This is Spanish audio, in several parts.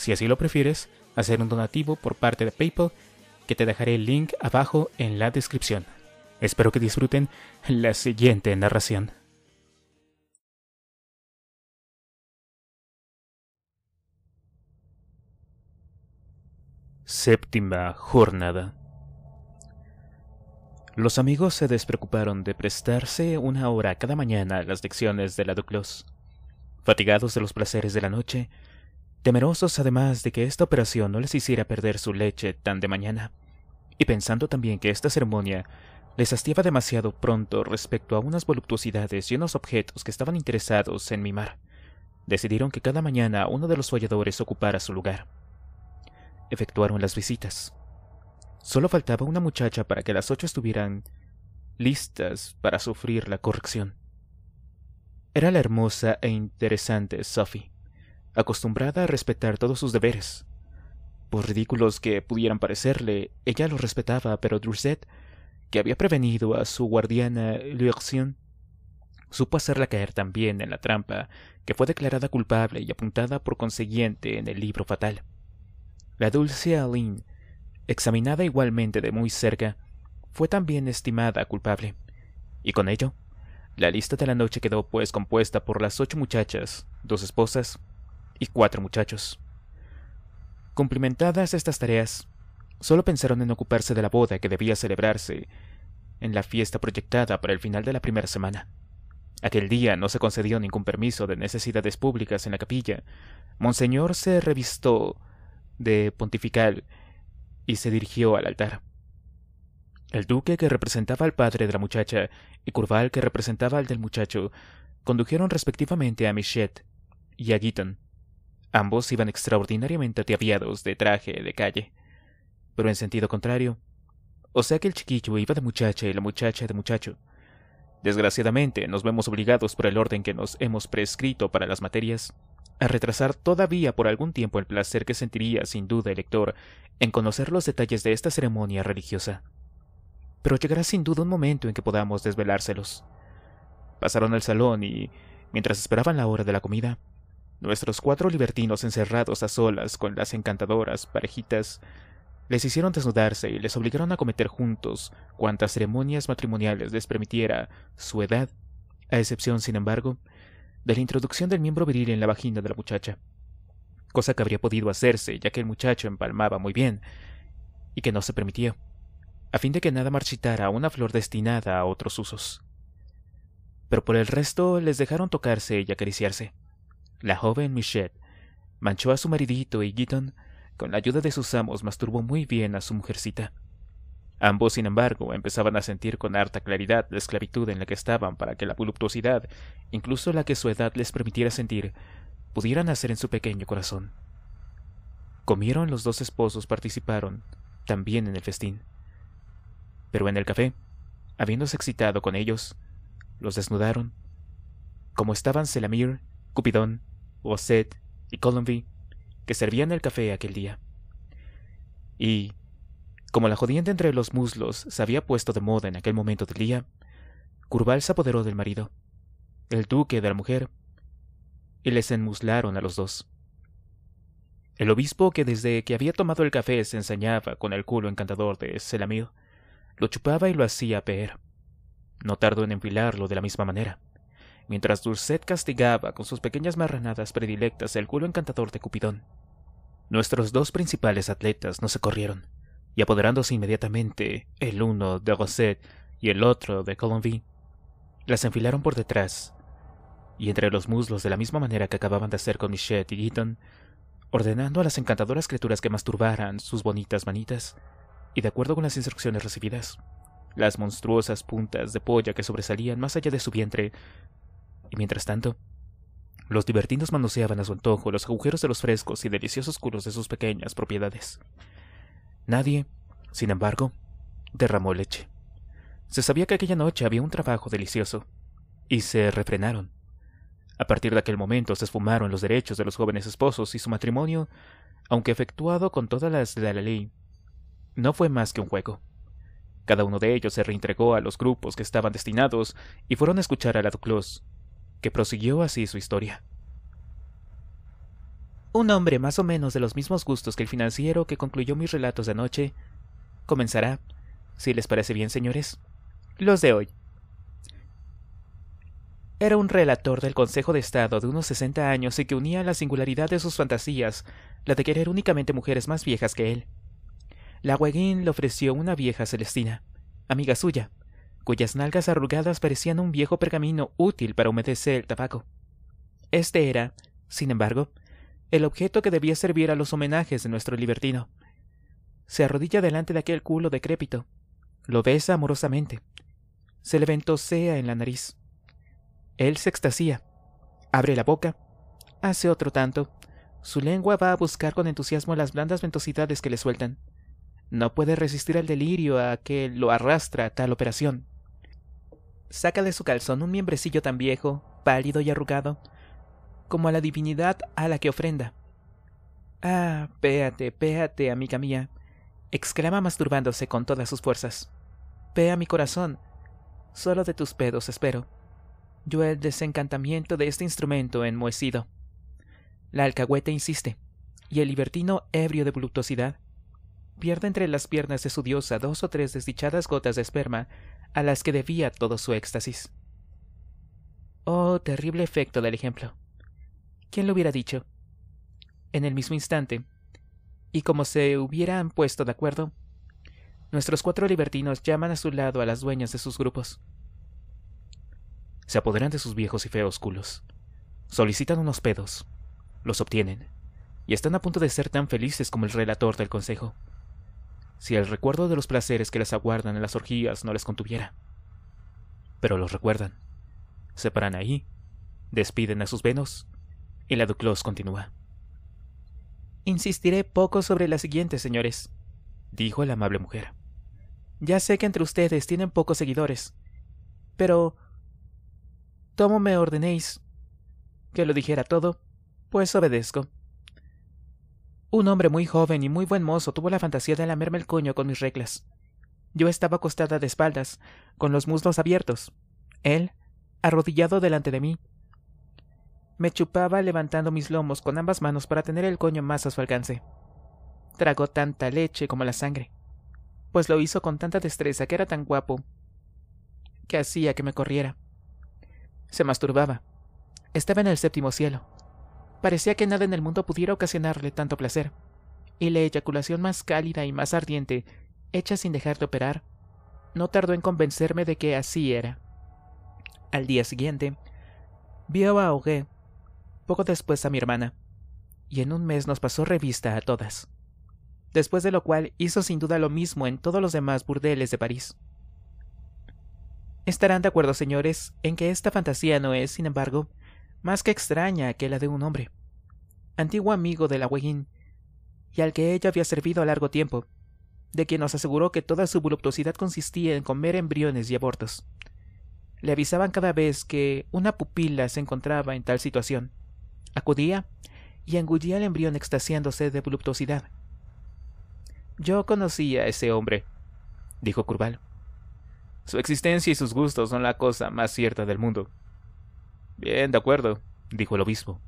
si así lo prefieres, hacer un donativo por parte de PayPal, que te dejaré el link abajo en la descripción. Espero que disfruten la siguiente narración. Séptima jornada. Los amigos se despreocuparon de prestarse una hora cada mañana a las lecciones de la Duclos. Fatigados de los placeres de la noche, temerosos además de que esta operación no les hiciera perder su leche tan de mañana, y pensando también que esta ceremonia les hastiaba demasiado pronto respecto a unas voluptuosidades y unos objetos que estaban interesados en mimar, decidieron que cada mañana uno de los folladores ocupara su lugar. Efectuaron las visitas. Solo faltaba una muchacha para que las ocho estuvieran listas para sufrir la corrección. Era la hermosa e interesante Sophie acostumbrada a respetar todos sus deberes. Por ridículos que pudieran parecerle, ella los respetaba, pero Druset... que había prevenido a su guardiana Lurcien, supo hacerla caer también en la trampa, que fue declarada culpable y apuntada por consiguiente en el libro fatal. La dulce Aline, examinada igualmente de muy cerca, fue también estimada culpable. Y con ello, la lista de la noche quedó pues compuesta por las ocho muchachas, dos esposas, y cuatro muchachos. Cumplimentadas estas tareas, solo pensaron en ocuparse de la boda que debía celebrarse en la fiesta proyectada para el final de la primera semana. Aquel día no se concedió ningún permiso de necesidades públicas en la capilla. Monseñor se revistó de pontifical y se dirigió al altar. El duque que representaba al padre de la muchacha y Curval que representaba al del muchacho condujeron respectivamente a Michette y a Guiton. Ambos iban extraordinariamente ataviados de traje de calle, pero en sentido contrario. O sea que el chiquillo iba de muchacha y la muchacha de muchacho. Desgraciadamente, nos vemos obligados por el orden que nos hemos prescrito para las materias a retrasar todavía por algún tiempo el placer que sentiría sin duda el lector en conocer los detalles de esta ceremonia religiosa. Pero llegará sin duda un momento en que podamos desvelárselos. Pasaron al salón y, mientras esperaban la hora de la comida, Nuestros cuatro libertinos encerrados a solas con las encantadoras parejitas les hicieron desnudarse y les obligaron a cometer juntos cuantas ceremonias matrimoniales les permitiera su edad, a excepción, sin embargo, de la introducción del miembro viril en la vagina de la muchacha, cosa que habría podido hacerse ya que el muchacho empalmaba muy bien y que no se permitió, a fin de que nada marchitara una flor destinada a otros usos. Pero por el resto les dejaron tocarse y acariciarse la joven Michelle manchó a su maridito y Gitton, con la ayuda de sus amos, masturbó muy bien a su mujercita. Ambos, sin embargo, empezaban a sentir con harta claridad la esclavitud en la que estaban para que la voluptuosidad, incluso la que su edad les permitiera sentir, pudieran nacer en su pequeño corazón. Comieron los dos esposos participaron también en el festín. Pero en el café, habiéndose excitado con ellos, los desnudaron. Como estaban Selamir Cupidón, Osset y Columby, que servían el café aquel día. Y, como la jodiente entre los muslos se había puesto de moda en aquel momento del día, Curval se apoderó del marido, el duque de la mujer, y les enmuslaron a los dos. El obispo, que desde que había tomado el café se ensañaba con el culo encantador de Selamir, lo chupaba y lo hacía peer. No tardó en enfilarlo de la misma manera mientras Dulcet castigaba con sus pequeñas marranadas predilectas el culo encantador de Cupidón. Nuestros dos principales atletas no se corrieron, y apoderándose inmediatamente el uno de Rosette y el otro de Colomby, las enfilaron por detrás, y entre los muslos de la misma manera que acababan de hacer con Michette y Eaton, ordenando a las encantadoras criaturas que masturbaran sus bonitas manitas, y de acuerdo con las instrucciones recibidas, las monstruosas puntas de polla que sobresalían más allá de su vientre y mientras tanto, los divertidos manoseaban a su antojo los agujeros de los frescos y deliciosos culos de sus pequeñas propiedades. Nadie, sin embargo, derramó leche. Se sabía que aquella noche había un trabajo delicioso, y se refrenaron. A partir de aquel momento se esfumaron los derechos de los jóvenes esposos y su matrimonio, aunque efectuado con todas las de la ley, no fue más que un juego. Cada uno de ellos se reentregó a los grupos que estaban destinados y fueron a escuchar a la Duclos, que prosiguió así su historia. Un hombre más o menos de los mismos gustos que el financiero que concluyó mis relatos de anoche comenzará, si les parece bien, señores, los de hoy. Era un relator del Consejo de Estado de unos 60 años y que unía la singularidad de sus fantasías, la de querer únicamente mujeres más viejas que él. La Hueguín le ofreció una vieja celestina, amiga suya, cuyas nalgas arrugadas parecían un viejo pergamino útil para humedecer el tabaco. Este era, sin embargo, el objeto que debía servir a los homenajes de nuestro libertino. Se arrodilla delante de aquel culo decrépito, lo besa amorosamente, se le ventosea en la nariz. Él se extasía, abre la boca, hace otro tanto, su lengua va a buscar con entusiasmo las blandas ventosidades que le sueltan. No puede resistir al delirio a que lo arrastra tal operación saca de su calzón un miembrecillo tan viejo, pálido y arrugado, como a la divinidad a la que ofrenda. Ah, péate, péate, amiga mía, exclama masturbándose con todas sus fuerzas. Pea mi corazón, solo de tus pedos espero. Yo el desencantamiento de este instrumento enmohecido. La alcahuete insiste, y el libertino, ebrio de voluptuosidad, pierde entre las piernas de su diosa dos o tres desdichadas gotas de esperma a las que debía todo su éxtasis. Oh, terrible efecto del ejemplo. ¿Quién lo hubiera dicho? En el mismo instante, y como se hubieran puesto de acuerdo, nuestros cuatro libertinos llaman a su lado a las dueñas de sus grupos. Se apoderan de sus viejos y feos culos, solicitan unos pedos, los obtienen, y están a punto de ser tan felices como el relator del consejo si el recuerdo de los placeres que les aguardan en las orgías no les contuviera. Pero los recuerdan. Se paran ahí, despiden a sus venos, y la Duclos continúa. Insistiré poco sobre la siguiente, señores, dijo la amable mujer. Ya sé que entre ustedes tienen pocos seguidores, pero... Tomo me ordenéis que lo dijera todo, pues obedezco. Un hombre muy joven y muy buen mozo tuvo la fantasía de lamerme el coño con mis reglas. Yo estaba acostada de espaldas, con los muslos abiertos. Él, arrodillado delante de mí. Me chupaba levantando mis lomos con ambas manos para tener el coño más a su alcance. Tragó tanta leche como la sangre, pues lo hizo con tanta destreza que era tan guapo que hacía que me corriera. Se masturbaba. Estaba en el séptimo cielo. Parecía que nada en el mundo pudiera ocasionarle tanto placer. Y la eyaculación más cálida y más ardiente, hecha sin dejar de operar, no tardó en convencerme de que así era. Al día siguiente, vio a Augué, poco después a mi hermana, y en un mes nos pasó revista a todas. Después de lo cual hizo sin duda lo mismo en todos los demás burdeles de París. Estarán de acuerdo, señores, en que esta fantasía no es, sin embargo, más que extraña que la de un hombre, antiguo amigo de la y al que ella había servido a largo tiempo, de quien nos aseguró que toda su voluptuosidad consistía en comer embriones y abortos. Le avisaban cada vez que una pupila se encontraba en tal situación. Acudía y engullía el embrión extasiándose de voluptuosidad. Yo conocía a ese hombre, dijo Curval. Su existencia y sus gustos son la cosa más cierta del mundo. Bien, de acuerdo, dijo el obispo.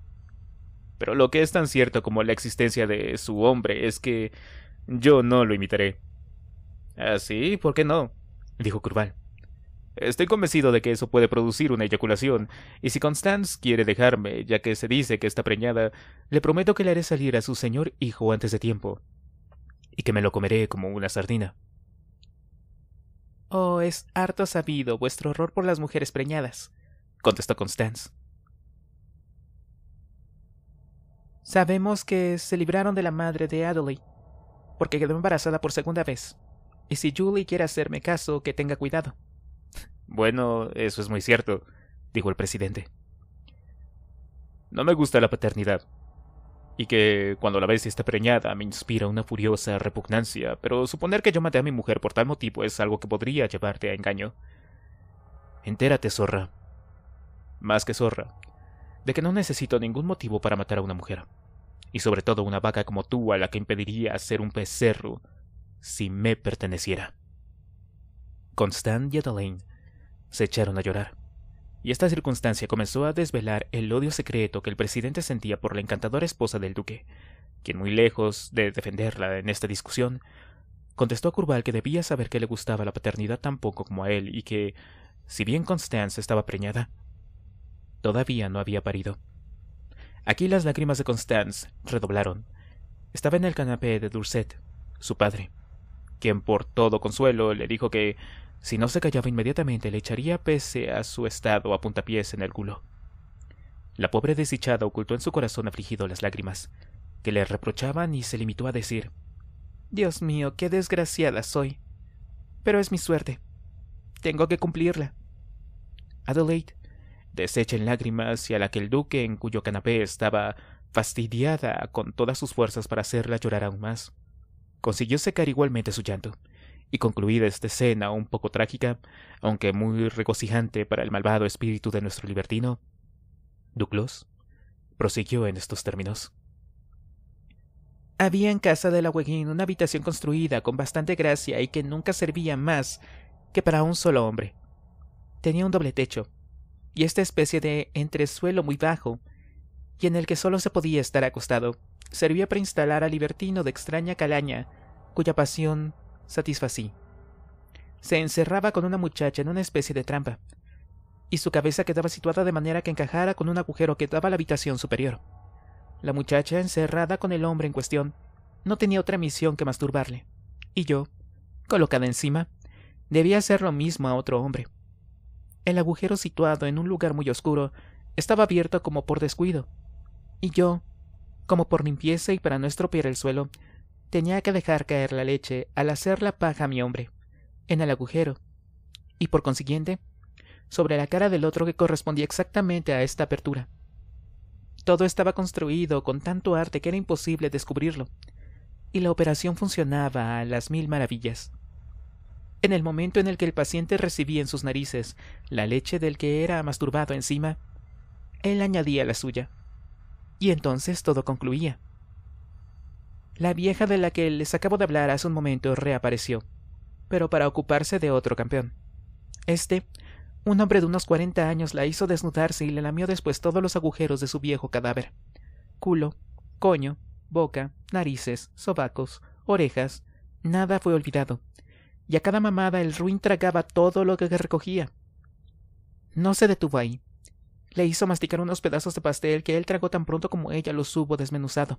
Pero lo que es tan cierto como la existencia de su hombre es que yo no lo imitaré. Así, ah, ¿por qué no? dijo Curval. Estoy convencido de que eso puede producir una eyaculación, y si Constance quiere dejarme, ya que se dice que está preñada, le prometo que le haré salir a su señor hijo antes de tiempo, y que me lo comeré como una sardina. Oh, es harto sabido vuestro horror por las mujeres preñadas, contestó Constance. Sabemos que se libraron de la madre de Adelaide, porque quedó embarazada por segunda vez. Y si Julie quiere hacerme caso, que tenga cuidado. Bueno, eso es muy cierto, dijo el presidente. No me gusta la paternidad. Y que cuando la ves está preñada me inspira una furiosa repugnancia, pero suponer que yo maté a mi mujer por tal motivo es algo que podría llevarte a engaño. Entérate, zorra, más que zorra, de que no necesito ningún motivo para matar a una mujer, y sobre todo una vaca como tú a la que impediría ser un becerro si me perteneciera. Constant y Adelaine se echaron a llorar, y esta circunstancia comenzó a desvelar el odio secreto que el presidente sentía por la encantadora esposa del duque, quien muy lejos de defenderla en esta discusión, contestó a Curval que debía saber que le gustaba la paternidad tan poco como a él y que, si bien Constance estaba preñada, Todavía no había parido. Aquí las lágrimas de Constance redoblaron. Estaba en el canapé de Durset, su padre, quien por todo consuelo le dijo que, si no se callaba inmediatamente, le echaría pese a su estado a puntapiés en el culo. La pobre desdichada ocultó en su corazón afligido las lágrimas, que le reprochaban y se limitó a decir Dios mío, qué desgraciada soy. Pero es mi suerte. Tengo que cumplirla. Adelaide deshecha en lágrimas y a la que el duque, en cuyo canapé estaba fastidiada con todas sus fuerzas para hacerla llorar aún más, consiguió secar igualmente su llanto. Y concluida esta escena un poco trágica, aunque muy regocijante para el malvado espíritu de nuestro libertino, Duclos prosiguió en estos términos. Había en casa de la una habitación construida con bastante gracia y que nunca servía más que para un solo hombre. Tenía un doble techo, y esta especie de entresuelo muy bajo, y en el que solo se podía estar acostado, servía para instalar al libertino de extraña calaña, cuya pasión satisfací. Se encerraba con una muchacha en una especie de trampa, y su cabeza quedaba situada de manera que encajara con un agujero que daba a la habitación superior. La muchacha, encerrada con el hombre en cuestión, no tenía otra misión que masturbarle, y yo, colocada encima, debía hacer lo mismo a otro hombre. El agujero situado en un lugar muy oscuro estaba abierto como por descuido, y yo, como por limpieza y para no estropear el suelo, tenía que dejar caer la leche al hacer la paja a mi hombre, en el agujero, y por consiguiente, sobre la cara del otro que correspondía exactamente a esta apertura. Todo estaba construido con tanto arte que era imposible descubrirlo, y la operación funcionaba a las mil maravillas en el momento en el que el paciente recibía en sus narices la leche del que era masturbado encima, él añadía la suya. Y entonces todo concluía. La vieja de la que les acabo de hablar hace un momento reapareció, pero para ocuparse de otro campeón. Este, un hombre de unos cuarenta años, la hizo desnudarse y le lamió después todos los agujeros de su viejo cadáver. Culo, coño, boca, narices, sobacos, orejas, nada fue olvidado, y a cada mamada el ruin tragaba todo lo que recogía. No se detuvo ahí. Le hizo masticar unos pedazos de pastel que él tragó tan pronto como ella los hubo desmenuzado.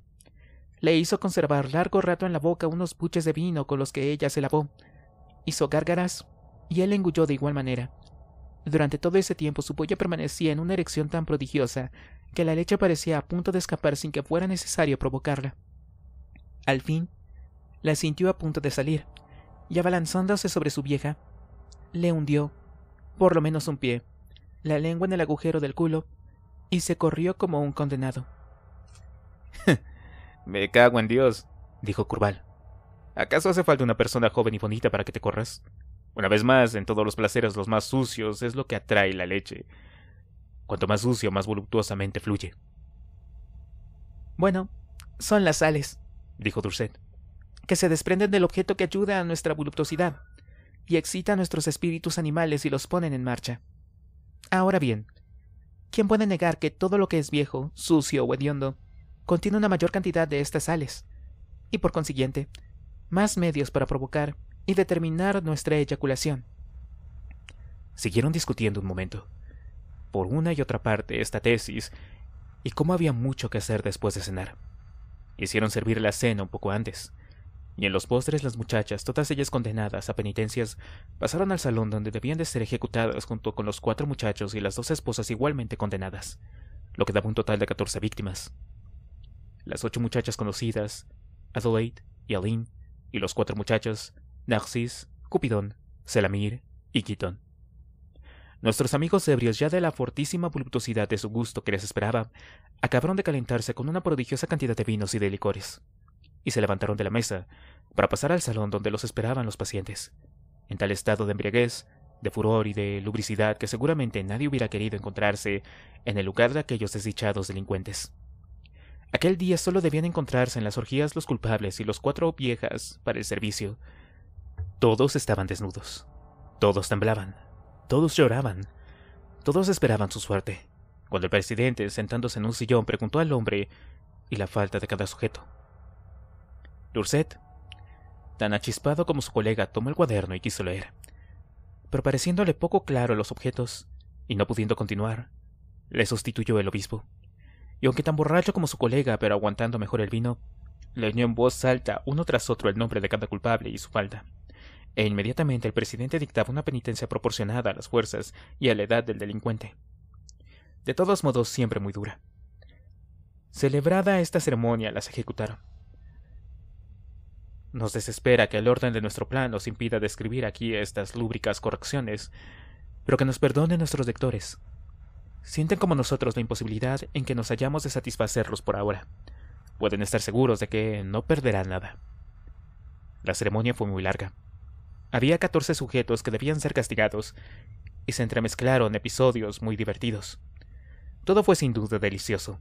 Le hizo conservar largo rato en la boca unos buches de vino con los que ella se lavó. Hizo gárgaras y él engulló de igual manera. Durante todo ese tiempo su polla permanecía en una erección tan prodigiosa que la leche parecía a punto de escapar sin que fuera necesario provocarla. Al fin, la sintió a punto de salir, y abalanzándose sobre su vieja, le hundió, por lo menos un pie, la lengua en el agujero del culo y se corrió como un condenado. Me cago en Dios, dijo Curval. ¿Acaso hace falta una persona joven y bonita para que te corras? Una vez más, en todos los placeres los más sucios es lo que atrae la leche. Cuanto más sucio, más voluptuosamente fluye. Bueno, son las sales, dijo Durset que se desprenden del objeto que ayuda a nuestra voluptuosidad y excita a nuestros espíritus animales y los ponen en marcha. Ahora bien, ¿quién puede negar que todo lo que es viejo, sucio o hediondo contiene una mayor cantidad de estas sales? Y por consiguiente, más medios para provocar y determinar nuestra eyaculación. Siguieron discutiendo un momento. Por una y otra parte, esta tesis, y cómo había mucho que hacer después de cenar. Hicieron servir la cena un poco antes. Y en los postres las muchachas, todas ellas condenadas a penitencias, pasaron al salón donde debían de ser ejecutadas junto con los cuatro muchachos y las dos esposas igualmente condenadas, lo que daba un total de catorce víctimas. Las ocho muchachas conocidas, Adelaide y Aline, y los cuatro muchachos, Narcis, Cupidón, Selamir y Quitón. Nuestros amigos ebrios, ya de la fortísima voluptuosidad de su gusto que les esperaba, acabaron de calentarse con una prodigiosa cantidad de vinos y de licores y se levantaron de la mesa para pasar al salón donde los esperaban los pacientes. En tal estado de embriaguez, de furor y de lubricidad que seguramente nadie hubiera querido encontrarse en el lugar de aquellos desdichados delincuentes. Aquel día solo debían encontrarse en las orgías los culpables y los cuatro viejas para el servicio. Todos estaban desnudos, todos temblaban, todos lloraban, todos esperaban su suerte, cuando el presidente, sentándose en un sillón, preguntó al hombre y la falta de cada sujeto. Lurset, tan achispado como su colega, tomó el cuaderno y quiso leer. Pero pareciéndole poco claro los objetos, y no pudiendo continuar, le sustituyó el obispo. Y aunque tan borracho como su colega, pero aguantando mejor el vino, leyó en voz alta uno tras otro el nombre de cada culpable y su falda. E inmediatamente el presidente dictaba una penitencia proporcionada a las fuerzas y a la edad del delincuente. De todos modos, siempre muy dura. Celebrada esta ceremonia, las ejecutaron. Nos desespera que el orden de nuestro plan nos impida describir aquí estas lúbricas correcciones, pero que nos perdone nuestros lectores. Sienten como nosotros la imposibilidad en que nos hallamos de satisfacerlos por ahora. Pueden estar seguros de que no perderán nada. La ceremonia fue muy larga. Había catorce sujetos que debían ser castigados y se entremezclaron episodios muy divertidos. Todo fue sin duda delicioso,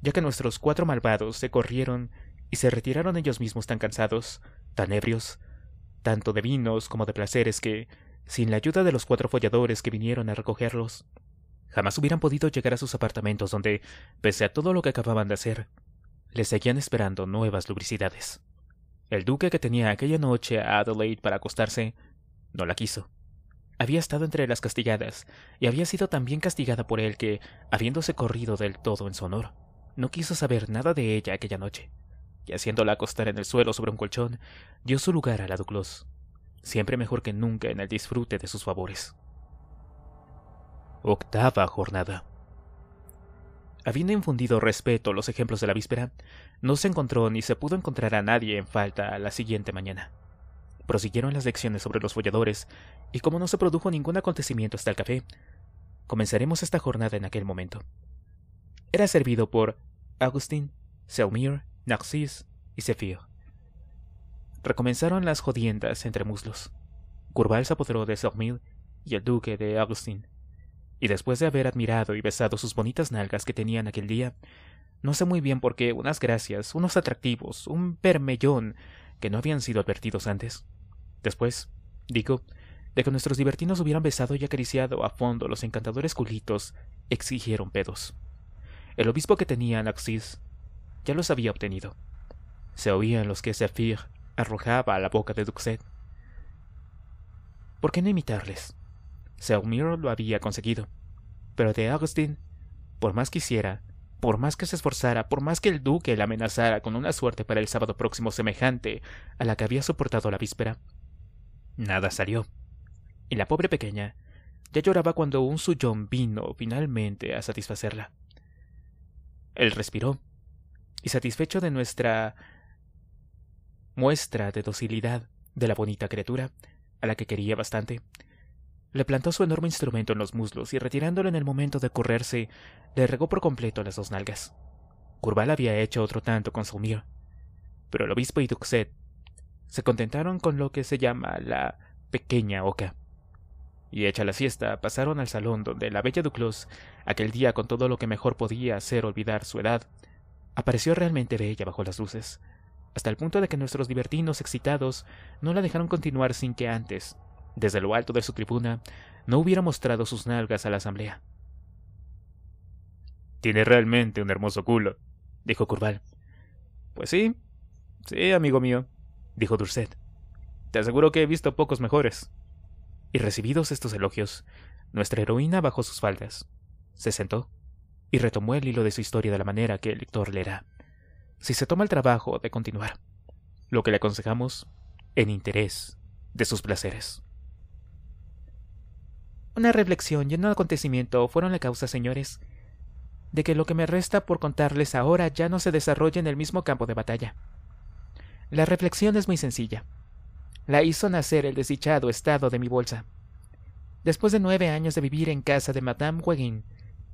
ya que nuestros cuatro malvados se corrieron y se retiraron ellos mismos tan cansados, tan ebrios, tanto de vinos como de placeres que, sin la ayuda de los cuatro folladores que vinieron a recogerlos, jamás hubieran podido llegar a sus apartamentos donde, pese a todo lo que acababan de hacer, les seguían esperando nuevas lubricidades. El duque que tenía aquella noche a Adelaide para acostarse, no la quiso. Había estado entre las castigadas, y había sido tan bien castigada por él que, habiéndose corrido del todo en su honor, no quiso saber nada de ella aquella noche. Y haciéndola acostar en el suelo sobre un colchón, dio su lugar a la Douglas... siempre mejor que nunca en el disfrute de sus favores. Octava jornada. Habiendo infundido respeto los ejemplos de la víspera, no se encontró ni se pudo encontrar a nadie en falta a la siguiente mañana. Prosiguieron las lecciones sobre los folladores, y como no se produjo ningún acontecimiento hasta el café, comenzaremos esta jornada en aquel momento. Era servido por Agustín, Selmir Narcis y Zephyr. Recomenzaron las jodiendas entre muslos. Curval se apoderó de Sormil y el duque de Agustín, y después de haber admirado y besado sus bonitas nalgas que tenían aquel día, no sé muy bien por qué unas gracias, unos atractivos, un permellón, que no habían sido advertidos antes. Después, digo, de que nuestros libertinos hubieran besado y acariciado a fondo los encantadores culitos, exigieron pedos. El obispo que tenía Naxis ya los había obtenido. Se oían los que Zephyr arrojaba a la boca de Duxet. ¿Por qué no imitarles? Seumiro lo había conseguido, pero de Agustín, por más quisiera por más que se esforzara, por más que el duque la amenazara con una suerte para el sábado próximo semejante a la que había soportado la víspera, nada salió. Y la pobre pequeña ya lloraba cuando un suyón vino finalmente a satisfacerla. Él respiró y satisfecho de nuestra muestra de docilidad de la bonita criatura, a la que quería bastante, le plantó su enorme instrumento en los muslos y retirándolo en el momento de correrse, le regó por completo las dos nalgas. Curval había hecho otro tanto con su Saumir, pero el obispo y Duxet se contentaron con lo que se llama la pequeña oca. Y hecha la siesta, pasaron al salón donde la bella Duclos, aquel día con todo lo que mejor podía hacer olvidar su edad, apareció realmente bella bajo las luces, hasta el punto de que nuestros libertinos excitados no la dejaron continuar sin que antes, desde lo alto de su tribuna, no hubiera mostrado sus nalgas a la asamblea. Tiene realmente un hermoso culo, dijo Curval. Pues sí, sí, amigo mío, dijo Durset. Te aseguro que he visto pocos mejores. Y recibidos estos elogios, nuestra heroína bajó sus faldas, se sentó y retomó el hilo de su historia de la manera que el lector leerá, si se toma el trabajo de continuar, lo que le aconsejamos en interés de sus placeres. Una reflexión y un acontecimiento fueron la causa, señores, de que lo que me resta por contarles ahora ya no se desarrolla en el mismo campo de batalla. La reflexión es muy sencilla. La hizo nacer el desdichado estado de mi bolsa. Después de nueve años de vivir en casa de Madame Weguin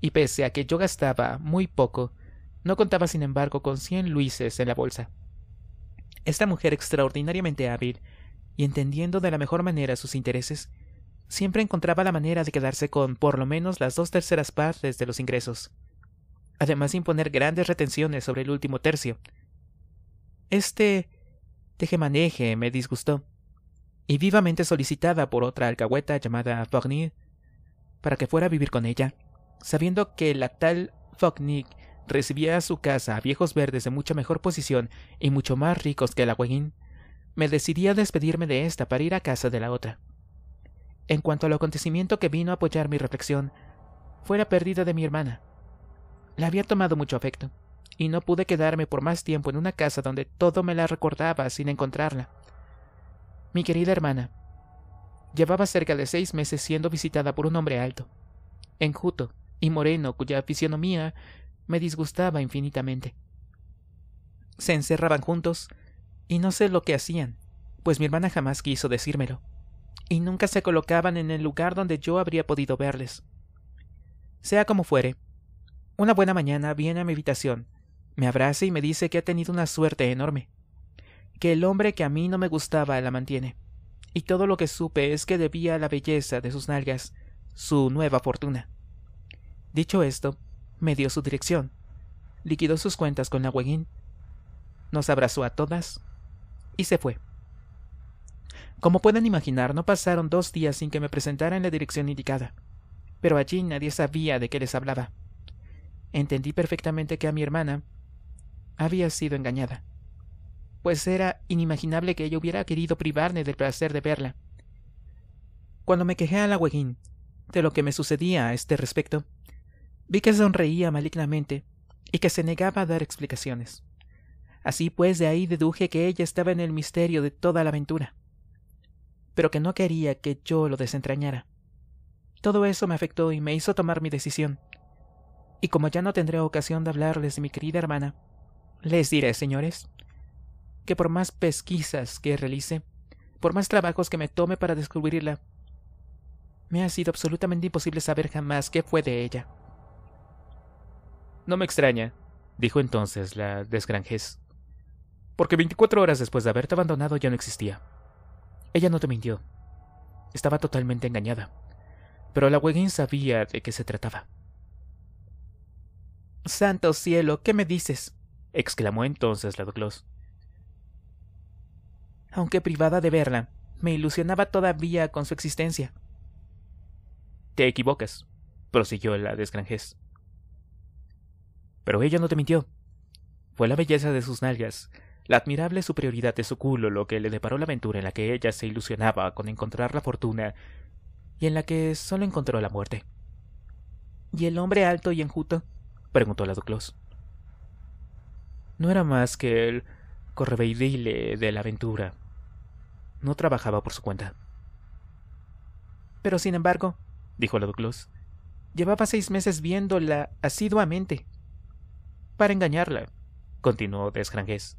y pese a que yo gastaba muy poco, no contaba sin embargo con cien luises en la bolsa. Esta mujer extraordinariamente hábil, y entendiendo de la mejor manera sus intereses, siempre encontraba la manera de quedarse con por lo menos las dos terceras partes de los ingresos, además de imponer grandes retenciones sobre el último tercio. Este maneje me disgustó, y vivamente solicitada por otra alcahueta llamada Fournier para que fuera a vivir con ella, sabiendo que la tal Fognick recibía a su casa a viejos verdes de mucha mejor posición y mucho más ricos que la Weguín, me decidí a despedirme de esta para ir a casa de la otra. En cuanto al acontecimiento que vino a apoyar mi reflexión, fue la pérdida de mi hermana. La había tomado mucho afecto, y no pude quedarme por más tiempo en una casa donde todo me la recordaba sin encontrarla. Mi querida hermana, llevaba cerca de seis meses siendo visitada por un hombre alto, enjuto, y moreno cuya fisonomía me disgustaba infinitamente. Se encerraban juntos y no sé lo que hacían, pues mi hermana jamás quiso decírmelo, y nunca se colocaban en el lugar donde yo habría podido verles. Sea como fuere, una buena mañana viene a mi habitación, me abraza y me dice que ha tenido una suerte enorme, que el hombre que a mí no me gustaba la mantiene, y todo lo que supe es que debía a la belleza de sus nalgas su nueva fortuna. Dicho esto, me dio su dirección, liquidó sus cuentas con la nos abrazó a todas y se fue. Como pueden imaginar, no pasaron dos días sin que me presentara en la dirección indicada, pero allí nadie sabía de qué les hablaba. Entendí perfectamente que a mi hermana había sido engañada, pues era inimaginable que ella hubiera querido privarme del placer de verla. Cuando me quejé a la de lo que me sucedía a este respecto, Vi que sonreía malignamente y que se negaba a dar explicaciones. Así pues, de ahí deduje que ella estaba en el misterio de toda la aventura, pero que no quería que yo lo desentrañara. Todo eso me afectó y me hizo tomar mi decisión. Y como ya no tendré ocasión de hablarles de mi querida hermana, les diré, señores, que por más pesquisas que realice, por más trabajos que me tome para descubrirla, me ha sido absolutamente imposible saber jamás qué fue de ella. No me extraña, dijo entonces la desgranjez. Porque 24 horas después de haberte abandonado ya no existía. Ella no te mintió. Estaba totalmente engañada. Pero la Weggin sabía de qué se trataba. Santo cielo, ¿qué me dices? exclamó entonces la Douglas. Aunque privada de verla, me ilusionaba todavía con su existencia. Te equivocas, prosiguió la desgranjez. Pero ella no te mintió. Fue la belleza de sus nalgas, la admirable superioridad de su culo lo que le deparó la aventura en la que ella se ilusionaba con encontrar la fortuna y en la que solo encontró la muerte. ¿Y el hombre alto y enjuto? preguntó la Duclos. No era más que el correveidile de la aventura. No trabajaba por su cuenta. Pero sin embargo, dijo la Duclos, llevaba seis meses viéndola asiduamente para engañarla, continuó Desgranjes.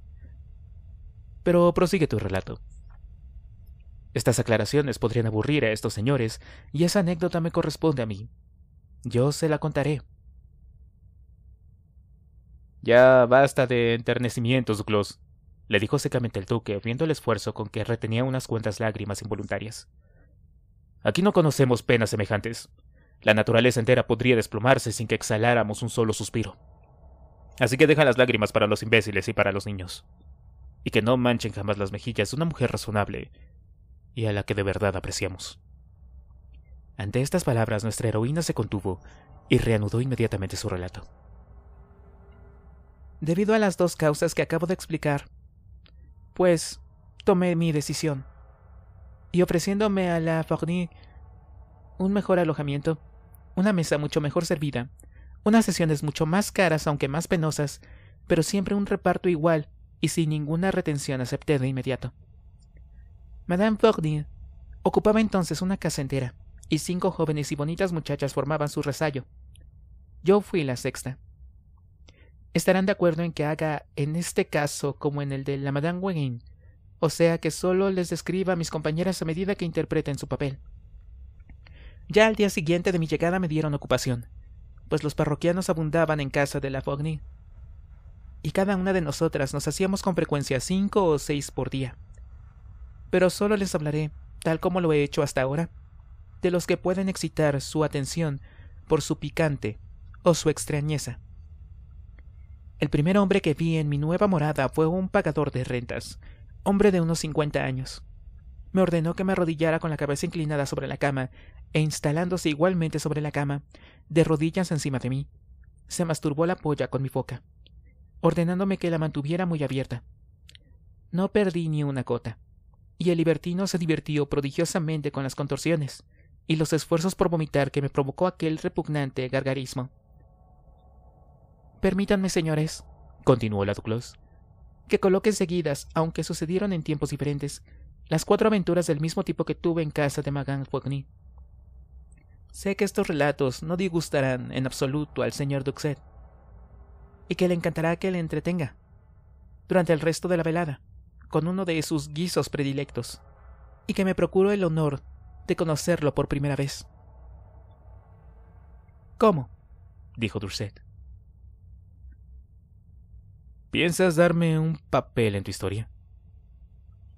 Pero prosigue tu relato. Estas aclaraciones podrían aburrir a estos señores, y esa anécdota me corresponde a mí. Yo se la contaré. Ya basta de enternecimientos, Gloss, le dijo secamente el duque, viendo el esfuerzo con que retenía unas cuantas lágrimas involuntarias. Aquí no conocemos penas semejantes. La naturaleza entera podría desplomarse sin que exhaláramos un solo suspiro. Así que deja las lágrimas para los imbéciles y para los niños. Y que no manchen jamás las mejillas de una mujer razonable y a la que de verdad apreciamos. Ante estas palabras nuestra heroína se contuvo y reanudó inmediatamente su relato. Debido a las dos causas que acabo de explicar, pues tomé mi decisión. Y ofreciéndome a la Fournier un mejor alojamiento, una mesa mucho mejor servida unas sesiones mucho más caras, aunque más penosas, pero siempre un reparto igual y sin ninguna retención acepté de inmediato. Madame Fournier ocupaba entonces una casa entera, y cinco jóvenes y bonitas muchachas formaban su resayo. Yo fui la sexta. Estarán de acuerdo en que haga en este caso como en el de la Madame Weguin, o sea que solo les describa a mis compañeras a medida que interpreten su papel. Ya al día siguiente de mi llegada me dieron ocupación pues los parroquianos abundaban en casa de la Fogny. Y cada una de nosotras nos hacíamos con frecuencia cinco o seis por día. Pero solo les hablaré, tal como lo he hecho hasta ahora, de los que pueden excitar su atención por su picante o su extrañeza. El primer hombre que vi en mi nueva morada fue un pagador de rentas, hombre de unos cincuenta años me ordenó que me arrodillara con la cabeza inclinada sobre la cama, e instalándose igualmente sobre la cama, de rodillas encima de mí, se masturbó la polla con mi foca, ordenándome que la mantuviera muy abierta. No perdí ni una cota, y el libertino se divirtió prodigiosamente con las contorsiones y los esfuerzos por vomitar que me provocó aquel repugnante gargarismo. Permítanme, señores, continuó la Duclos, que coloque seguidas, aunque sucedieron en tiempos diferentes, las cuatro aventuras del mismo tipo que tuve en casa de Magan Fuagny. Sé que estos relatos no disgustarán en absoluto al señor Duxet, y que le encantará que le entretenga durante el resto de la velada con uno de sus guisos predilectos, y que me procuro el honor de conocerlo por primera vez. ¿Cómo? dijo Duxet. ¿Piensas darme un papel en tu historia?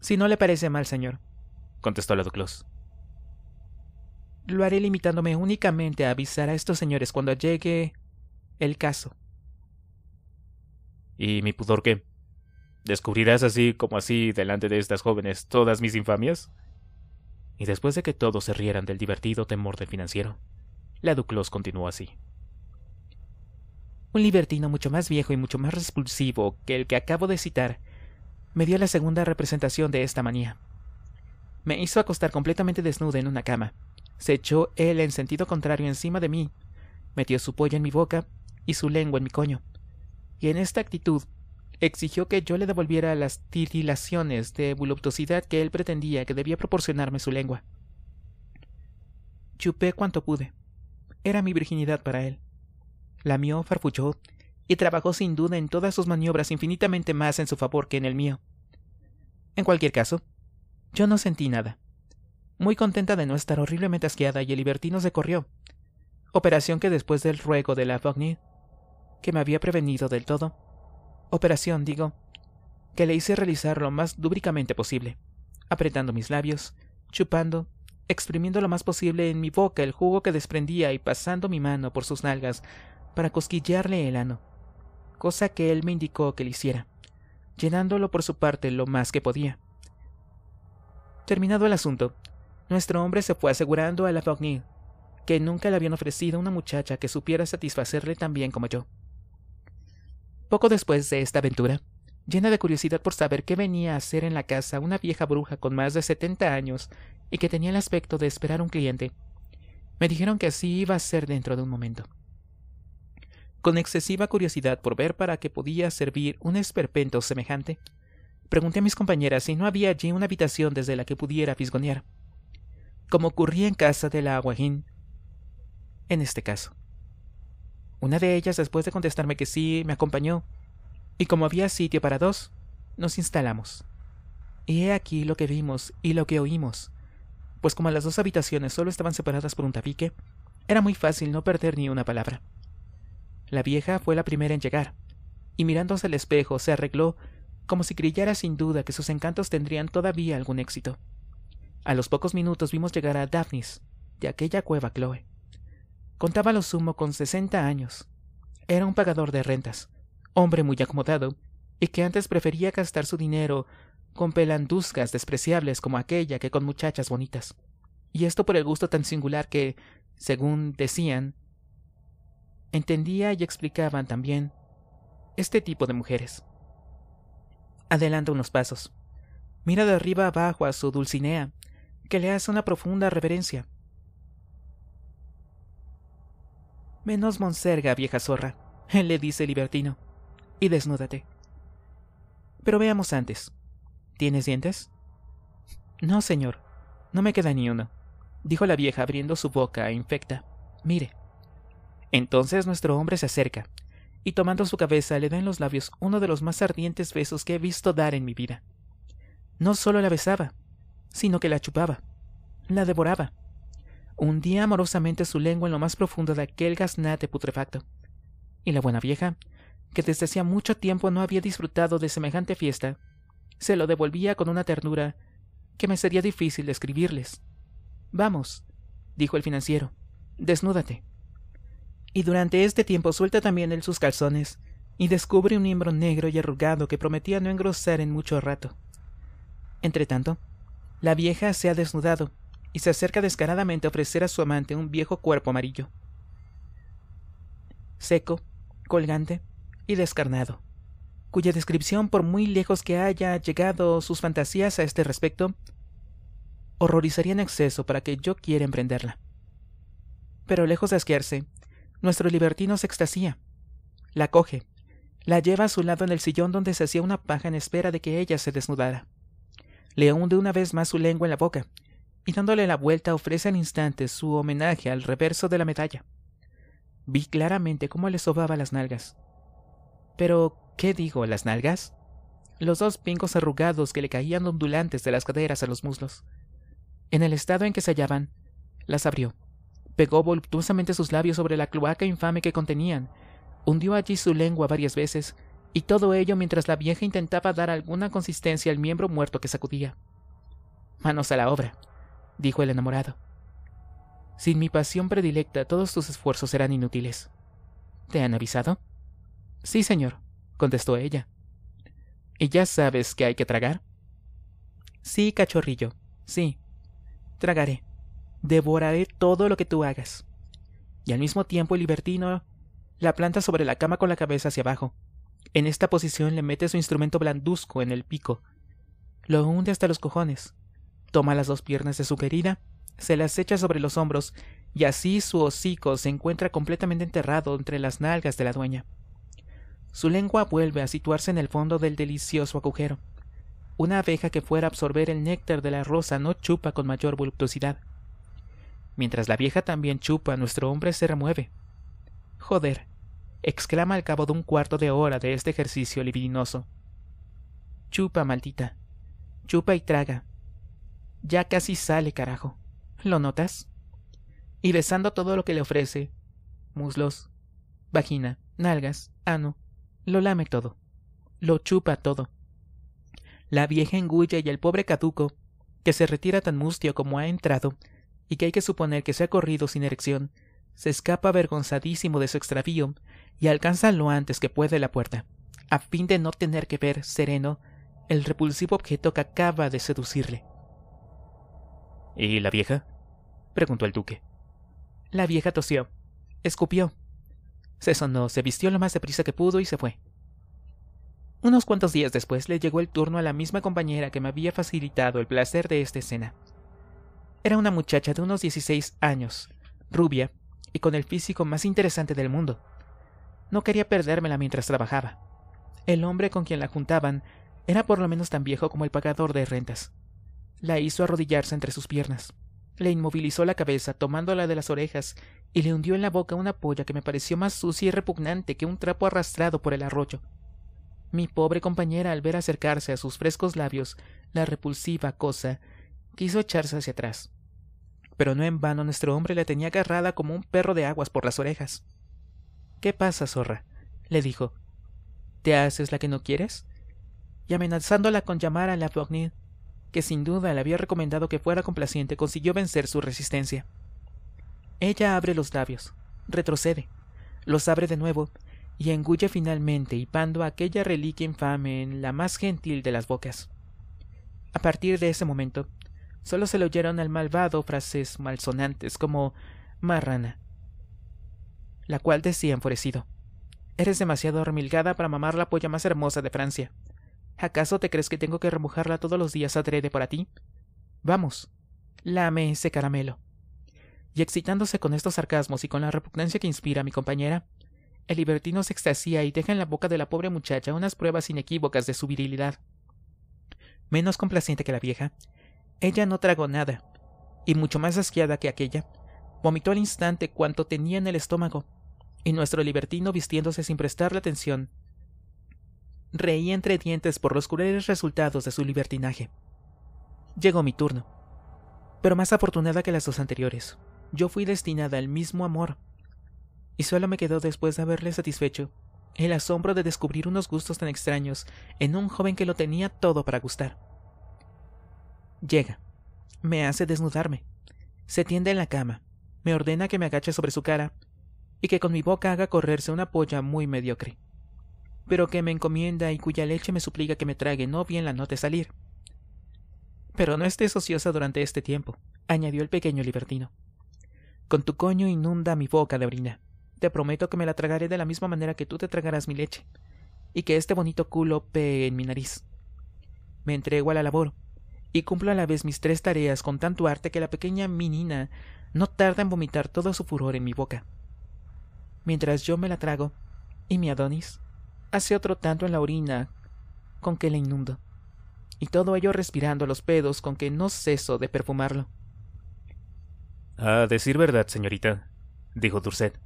Si no le parece mal, señor, contestó la Duclos. Lo haré limitándome únicamente a avisar a estos señores cuando llegue el caso. ¿Y mi pudor qué? ¿Descubrirás así como así delante de estas jóvenes todas mis infamias? Y después de que todos se rieran del divertido temor del financiero, la Duclos continuó así. Un libertino mucho más viejo y mucho más repulsivo que el que acabo de citar me dio la segunda representación de esta manía. Me hizo acostar completamente desnuda en una cama. Se echó él en sentido contrario encima de mí, metió su polla en mi boca y su lengua en mi coño. Y en esta actitud exigió que yo le devolviera las titilaciones de voluptuosidad que él pretendía que debía proporcionarme su lengua. Chupé cuanto pude. Era mi virginidad para él. Lamió, farfulló trabajó sin duda en todas sus maniobras infinitamente más en su favor que en el mío. En cualquier caso, yo no sentí nada. Muy contenta de no estar horriblemente asqueada y el libertino se corrió. Operación que después del ruego de la Fogny, que me había prevenido del todo, operación, digo, que le hice realizar lo más dúbricamente posible, apretando mis labios, chupando, exprimiendo lo más posible en mi boca el jugo que desprendía y pasando mi mano por sus nalgas para cosquillarle el ano cosa que él me indicó que le hiciera, llenándolo por su parte lo más que podía. Terminado el asunto, nuestro hombre se fue asegurando a la Fognil que nunca le habían ofrecido una muchacha que supiera satisfacerle tan bien como yo. Poco después de esta aventura, llena de curiosidad por saber qué venía a hacer en la casa una vieja bruja con más de 70 años y que tenía el aspecto de esperar un cliente, me dijeron que así iba a ser dentro de un momento con excesiva curiosidad por ver para qué podía servir un esperpento semejante. Pregunté a mis compañeras si no había allí una habitación desde la que pudiera fisgonear, como ocurría en casa de la aguajín. En este caso. Una de ellas, después de contestarme que sí, me acompañó, y como había sitio para dos, nos instalamos. Y he aquí lo que vimos y lo que oímos, pues como las dos habitaciones solo estaban separadas por un tabique, era muy fácil no perder ni una palabra. La vieja fue la primera en llegar, y mirándose al espejo se arregló como si creyera sin duda que sus encantos tendrían todavía algún éxito. A los pocos minutos vimos llegar a Daphnis, de aquella cueva Chloe. Contaba lo sumo con sesenta años. Era un pagador de rentas, hombre muy acomodado, y que antes prefería gastar su dinero con pelanduzcas despreciables como aquella que con muchachas bonitas. Y esto por el gusto tan singular que, según decían, entendía y explicaban también este tipo de mujeres. Adelanta unos pasos. Mira de arriba abajo a su Dulcinea, que le hace una profunda reverencia. Menos monserga, vieja zorra, le dice libertino, y desnúdate. Pero veamos antes. ¿Tienes dientes? No, señor, no me queda ni uno, dijo la vieja abriendo su boca infecta. Mire. Entonces nuestro hombre se acerca, y tomando su cabeza le da en los labios uno de los más ardientes besos que he visto dar en mi vida. No solo la besaba, sino que la chupaba, la devoraba. Hundía amorosamente su lengua en lo más profundo de aquel gaznate putrefacto. Y la buena vieja, que desde hacía mucho tiempo no había disfrutado de semejante fiesta, se lo devolvía con una ternura que me sería difícil describirles. Vamos, dijo el financiero, desnúdate y durante este tiempo suelta también él sus calzones, y descubre un miembro negro y arrugado que prometía no engrosar en mucho rato. Entretanto, la vieja se ha desnudado y se acerca descaradamente a ofrecer a su amante un viejo cuerpo amarillo, seco, colgante y descarnado, cuya descripción, por muy lejos que haya llegado sus fantasías a este respecto, horrorizaría en exceso para que yo quiera emprenderla. Pero lejos de asquearse, nuestro libertino se extasía. La coge, la lleva a su lado en el sillón donde se hacía una paja en espera de que ella se desnudara. Le hunde una vez más su lengua en la boca, y dándole la vuelta ofrece al instante su homenaje al reverso de la medalla. Vi claramente cómo le sobaba las nalgas. Pero, ¿qué digo, las nalgas? Los dos pingos arrugados que le caían ondulantes de las caderas a los muslos. En el estado en que se hallaban, las abrió pegó voluptuosamente sus labios sobre la cloaca infame que contenían, hundió allí su lengua varias veces, y todo ello mientras la vieja intentaba dar alguna consistencia al miembro muerto que sacudía. Manos a la obra, dijo el enamorado. Sin mi pasión predilecta todos tus esfuerzos serán inútiles. ¿Te han avisado? Sí, señor, contestó ella. ¿Y ya sabes que hay que tragar? Sí, cachorrillo, sí. Tragaré devoraré todo lo que tú hagas. Y al mismo tiempo el libertino la planta sobre la cama con la cabeza hacia abajo. En esta posición le mete su instrumento blanduzco en el pico. Lo hunde hasta los cojones. Toma las dos piernas de su querida, se las echa sobre los hombros, y así su hocico se encuentra completamente enterrado entre las nalgas de la dueña. Su lengua vuelve a situarse en el fondo del delicioso agujero. Una abeja que fuera a absorber el néctar de la rosa no chupa con mayor voluptuosidad. Mientras la vieja también chupa, nuestro hombre se remueve. Joder, exclama al cabo de un cuarto de hora de este ejercicio libidinoso. Chupa, maldita. Chupa y traga. Ya casi sale, carajo. ¿Lo notas? Y besando todo lo que le ofrece. Muslos, vagina, nalgas, ano. Lo lame todo. Lo chupa todo. La vieja engulle y el pobre caduco, que se retira tan mustio como ha entrado, y que hay que suponer que se ha corrido sin erección, se escapa avergonzadísimo de su extravío y alcanza lo antes que puede la puerta, a fin de no tener que ver, sereno, el repulsivo objeto que acaba de seducirle. ¿Y la vieja? preguntó el duque. La vieja tosió, escupió, se sonó, se vistió lo más deprisa que pudo y se fue. Unos cuantos días después le llegó el turno a la misma compañera que me había facilitado el placer de esta escena. Era una muchacha de unos 16 años, rubia y con el físico más interesante del mundo. No quería perdérmela mientras trabajaba. El hombre con quien la juntaban era por lo menos tan viejo como el pagador de rentas. La hizo arrodillarse entre sus piernas. Le inmovilizó la cabeza tomándola de las orejas y le hundió en la boca una polla que me pareció más sucia y repugnante que un trapo arrastrado por el arroyo. Mi pobre compañera, al ver acercarse a sus frescos labios la repulsiva cosa, quiso echarse hacia atrás pero no en vano nuestro hombre la tenía agarrada como un perro de aguas por las orejas. ¿Qué pasa, zorra? le dijo. ¿Te haces la que no quieres? Y amenazándola con llamar a la Fognil, que sin duda le había recomendado que fuera complaciente, consiguió vencer su resistencia. Ella abre los labios, retrocede, los abre de nuevo y engulle finalmente hipando aquella reliquia infame en la más gentil de las bocas. A partir de ese momento, Solo se le oyeron al malvado frases malsonantes como marrana, la cual decía enfurecido: Eres demasiado remilgada para mamar la polla más hermosa de Francia. ¿Acaso te crees que tengo que remojarla todos los días adrede para ti? Vamos, lame ese caramelo. Y excitándose con estos sarcasmos y con la repugnancia que inspira a mi compañera, el libertino se extasía y deja en la boca de la pobre muchacha unas pruebas inequívocas de su virilidad. Menos complaciente que la vieja, ella no tragó nada, y mucho más asqueada que aquella, vomitó al instante cuanto tenía en el estómago, y nuestro libertino vistiéndose sin prestarle atención, reía entre dientes por los crueles resultados de su libertinaje. Llegó mi turno. Pero más afortunada que las dos anteriores, yo fui destinada al mismo amor, y solo me quedó después de haberle satisfecho el asombro de descubrir unos gustos tan extraños en un joven que lo tenía todo para gustar. Llega. Me hace desnudarme. Se tiende en la cama. Me ordena que me agache sobre su cara y que con mi boca haga correrse una polla muy mediocre. Pero que me encomienda y cuya leche me suplica que me trague no bien la note salir. Pero no estés ociosa durante este tiempo, añadió el pequeño libertino. Con tu coño inunda mi boca de orina. Te prometo que me la tragaré de la misma manera que tú te tragarás mi leche, y que este bonito culo pee en mi nariz. Me entrego a la labor, y cumplo a la vez mis tres tareas con tanto arte que la pequeña minina no tarda en vomitar todo su furor en mi boca. Mientras yo me la trago, y mi Adonis hace otro tanto en la orina con que la inundo, y todo ello respirando los pedos con que no ceso de perfumarlo. A decir verdad, señorita, dijo Durset,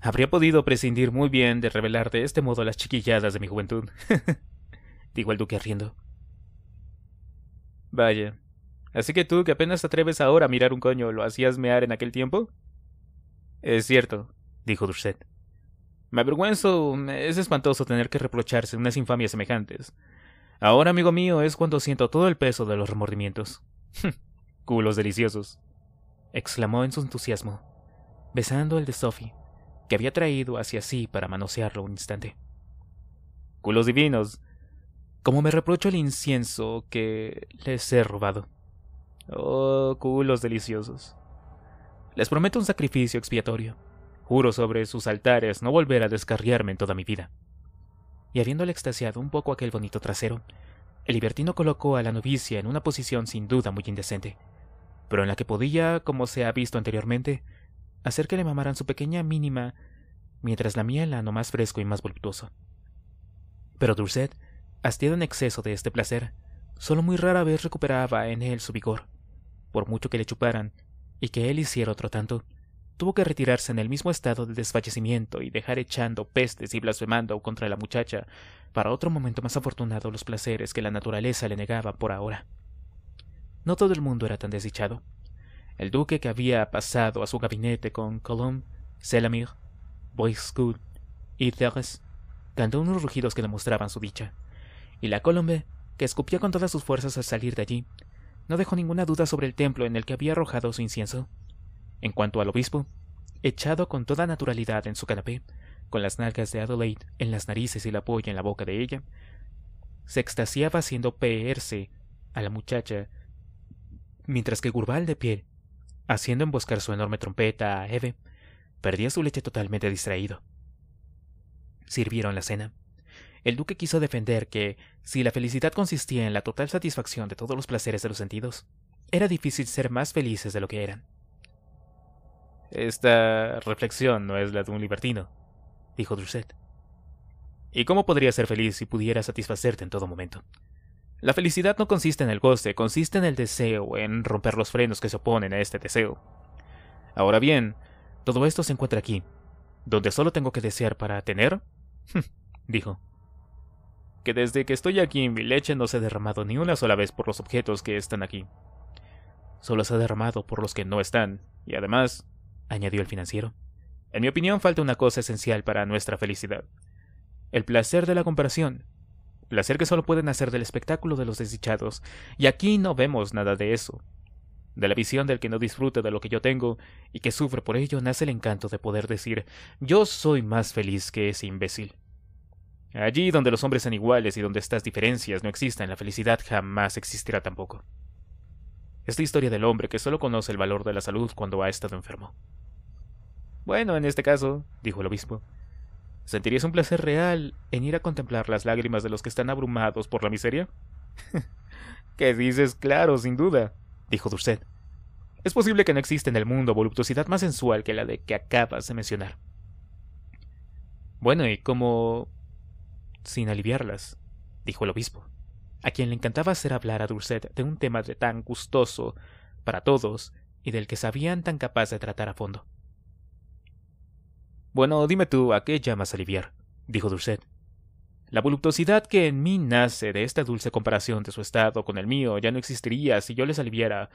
habría podido prescindir muy bien de revelar de este modo las chiquilladas de mi juventud, dijo el duque riendo. Vaya. Así que tú que apenas te atreves ahora a mirar un coño, ¿lo hacías mear en aquel tiempo? Es cierto, dijo Durset. Me avergüenzo, es espantoso tener que reprocharse unas infamias semejantes. Ahora, amigo mío, es cuando siento todo el peso de los remordimientos. Culos deliciosos, exclamó en su entusiasmo, besando el de Sophie, que había traído hacia sí para manosearlo un instante. Culos divinos, como me reprocho el incienso que les he robado. Oh, culos deliciosos. Les prometo un sacrificio expiatorio. Juro sobre sus altares no volver a descarriarme en toda mi vida. Y habiéndole extasiado un poco aquel bonito trasero, el libertino colocó a la novicia en una posición sin duda muy indecente, pero en la que podía, como se ha visto anteriormente, hacer que le mamaran su pequeña mínima mientras la mía la no más fresco y más voluptuoso. Pero Durset hastiado en exceso de este placer, solo muy rara vez recuperaba en él su vigor. Por mucho que le chuparan, y que él hiciera otro tanto, tuvo que retirarse en el mismo estado de desfallecimiento y dejar echando pestes y blasfemando contra la muchacha para otro momento más afortunado los placeres que la naturaleza le negaba por ahora. No todo el mundo era tan desdichado. El duque que había pasado a su gabinete con Colomb, Selamir, Boiscourt y Therese cantó unos rugidos que demostraban su dicha y la Colombe, que escupía con todas sus fuerzas al salir de allí, no dejó ninguna duda sobre el templo en el que había arrojado su incienso. En cuanto al obispo, echado con toda naturalidad en su canapé, con las nalgas de Adelaide en las narices y la polla en la boca de ella, se extasiaba haciendo peerse a la muchacha, mientras que Gurbal de piel, haciendo emboscar su enorme trompeta a Eve, perdía su leche totalmente distraído. Sirvieron la cena el duque quiso defender que, si la felicidad consistía en la total satisfacción de todos los placeres de los sentidos, era difícil ser más felices de lo que eran. Esta reflexión no es la de un libertino, dijo Drusette. ¿Y cómo podría ser feliz si pudiera satisfacerte en todo momento? La felicidad no consiste en el goce, consiste en el deseo, en romper los frenos que se oponen a este deseo. Ahora bien, todo esto se encuentra aquí, donde solo tengo que desear para tener, dijo que desde que estoy aquí mi leche no se ha derramado ni una sola vez por los objetos que están aquí. Solo se ha derramado por los que no están. Y además, añadió el financiero, en mi opinión falta una cosa esencial para nuestra felicidad. El placer de la comparación. Placer que solo pueden hacer del espectáculo de los desdichados. Y aquí no vemos nada de eso. De la visión del que no disfruta de lo que yo tengo y que sufre por ello nace el encanto de poder decir yo soy más feliz que ese imbécil. Allí donde los hombres sean iguales y donde estas diferencias no existan, la felicidad jamás existirá tampoco. Es la historia del hombre que solo conoce el valor de la salud cuando ha estado enfermo. Bueno, en este caso, dijo el obispo, ¿sentirías un placer real en ir a contemplar las lágrimas de los que están abrumados por la miseria? ¿Qué dices? Claro, sin duda, dijo Durset. Es posible que no exista en el mundo voluptuosidad más sensual que la de que acabas de mencionar. Bueno, y como sin aliviarlas, dijo el obispo, a quien le encantaba hacer hablar a Dulcet de un tema de tan gustoso para todos y del que sabían tan capaz de tratar a fondo. Bueno, dime tú, ¿a qué llamas aliviar? dijo Dulcet. La voluptuosidad que en mí nace de esta dulce comparación de su estado con el mío ya no existiría si yo les aliviara,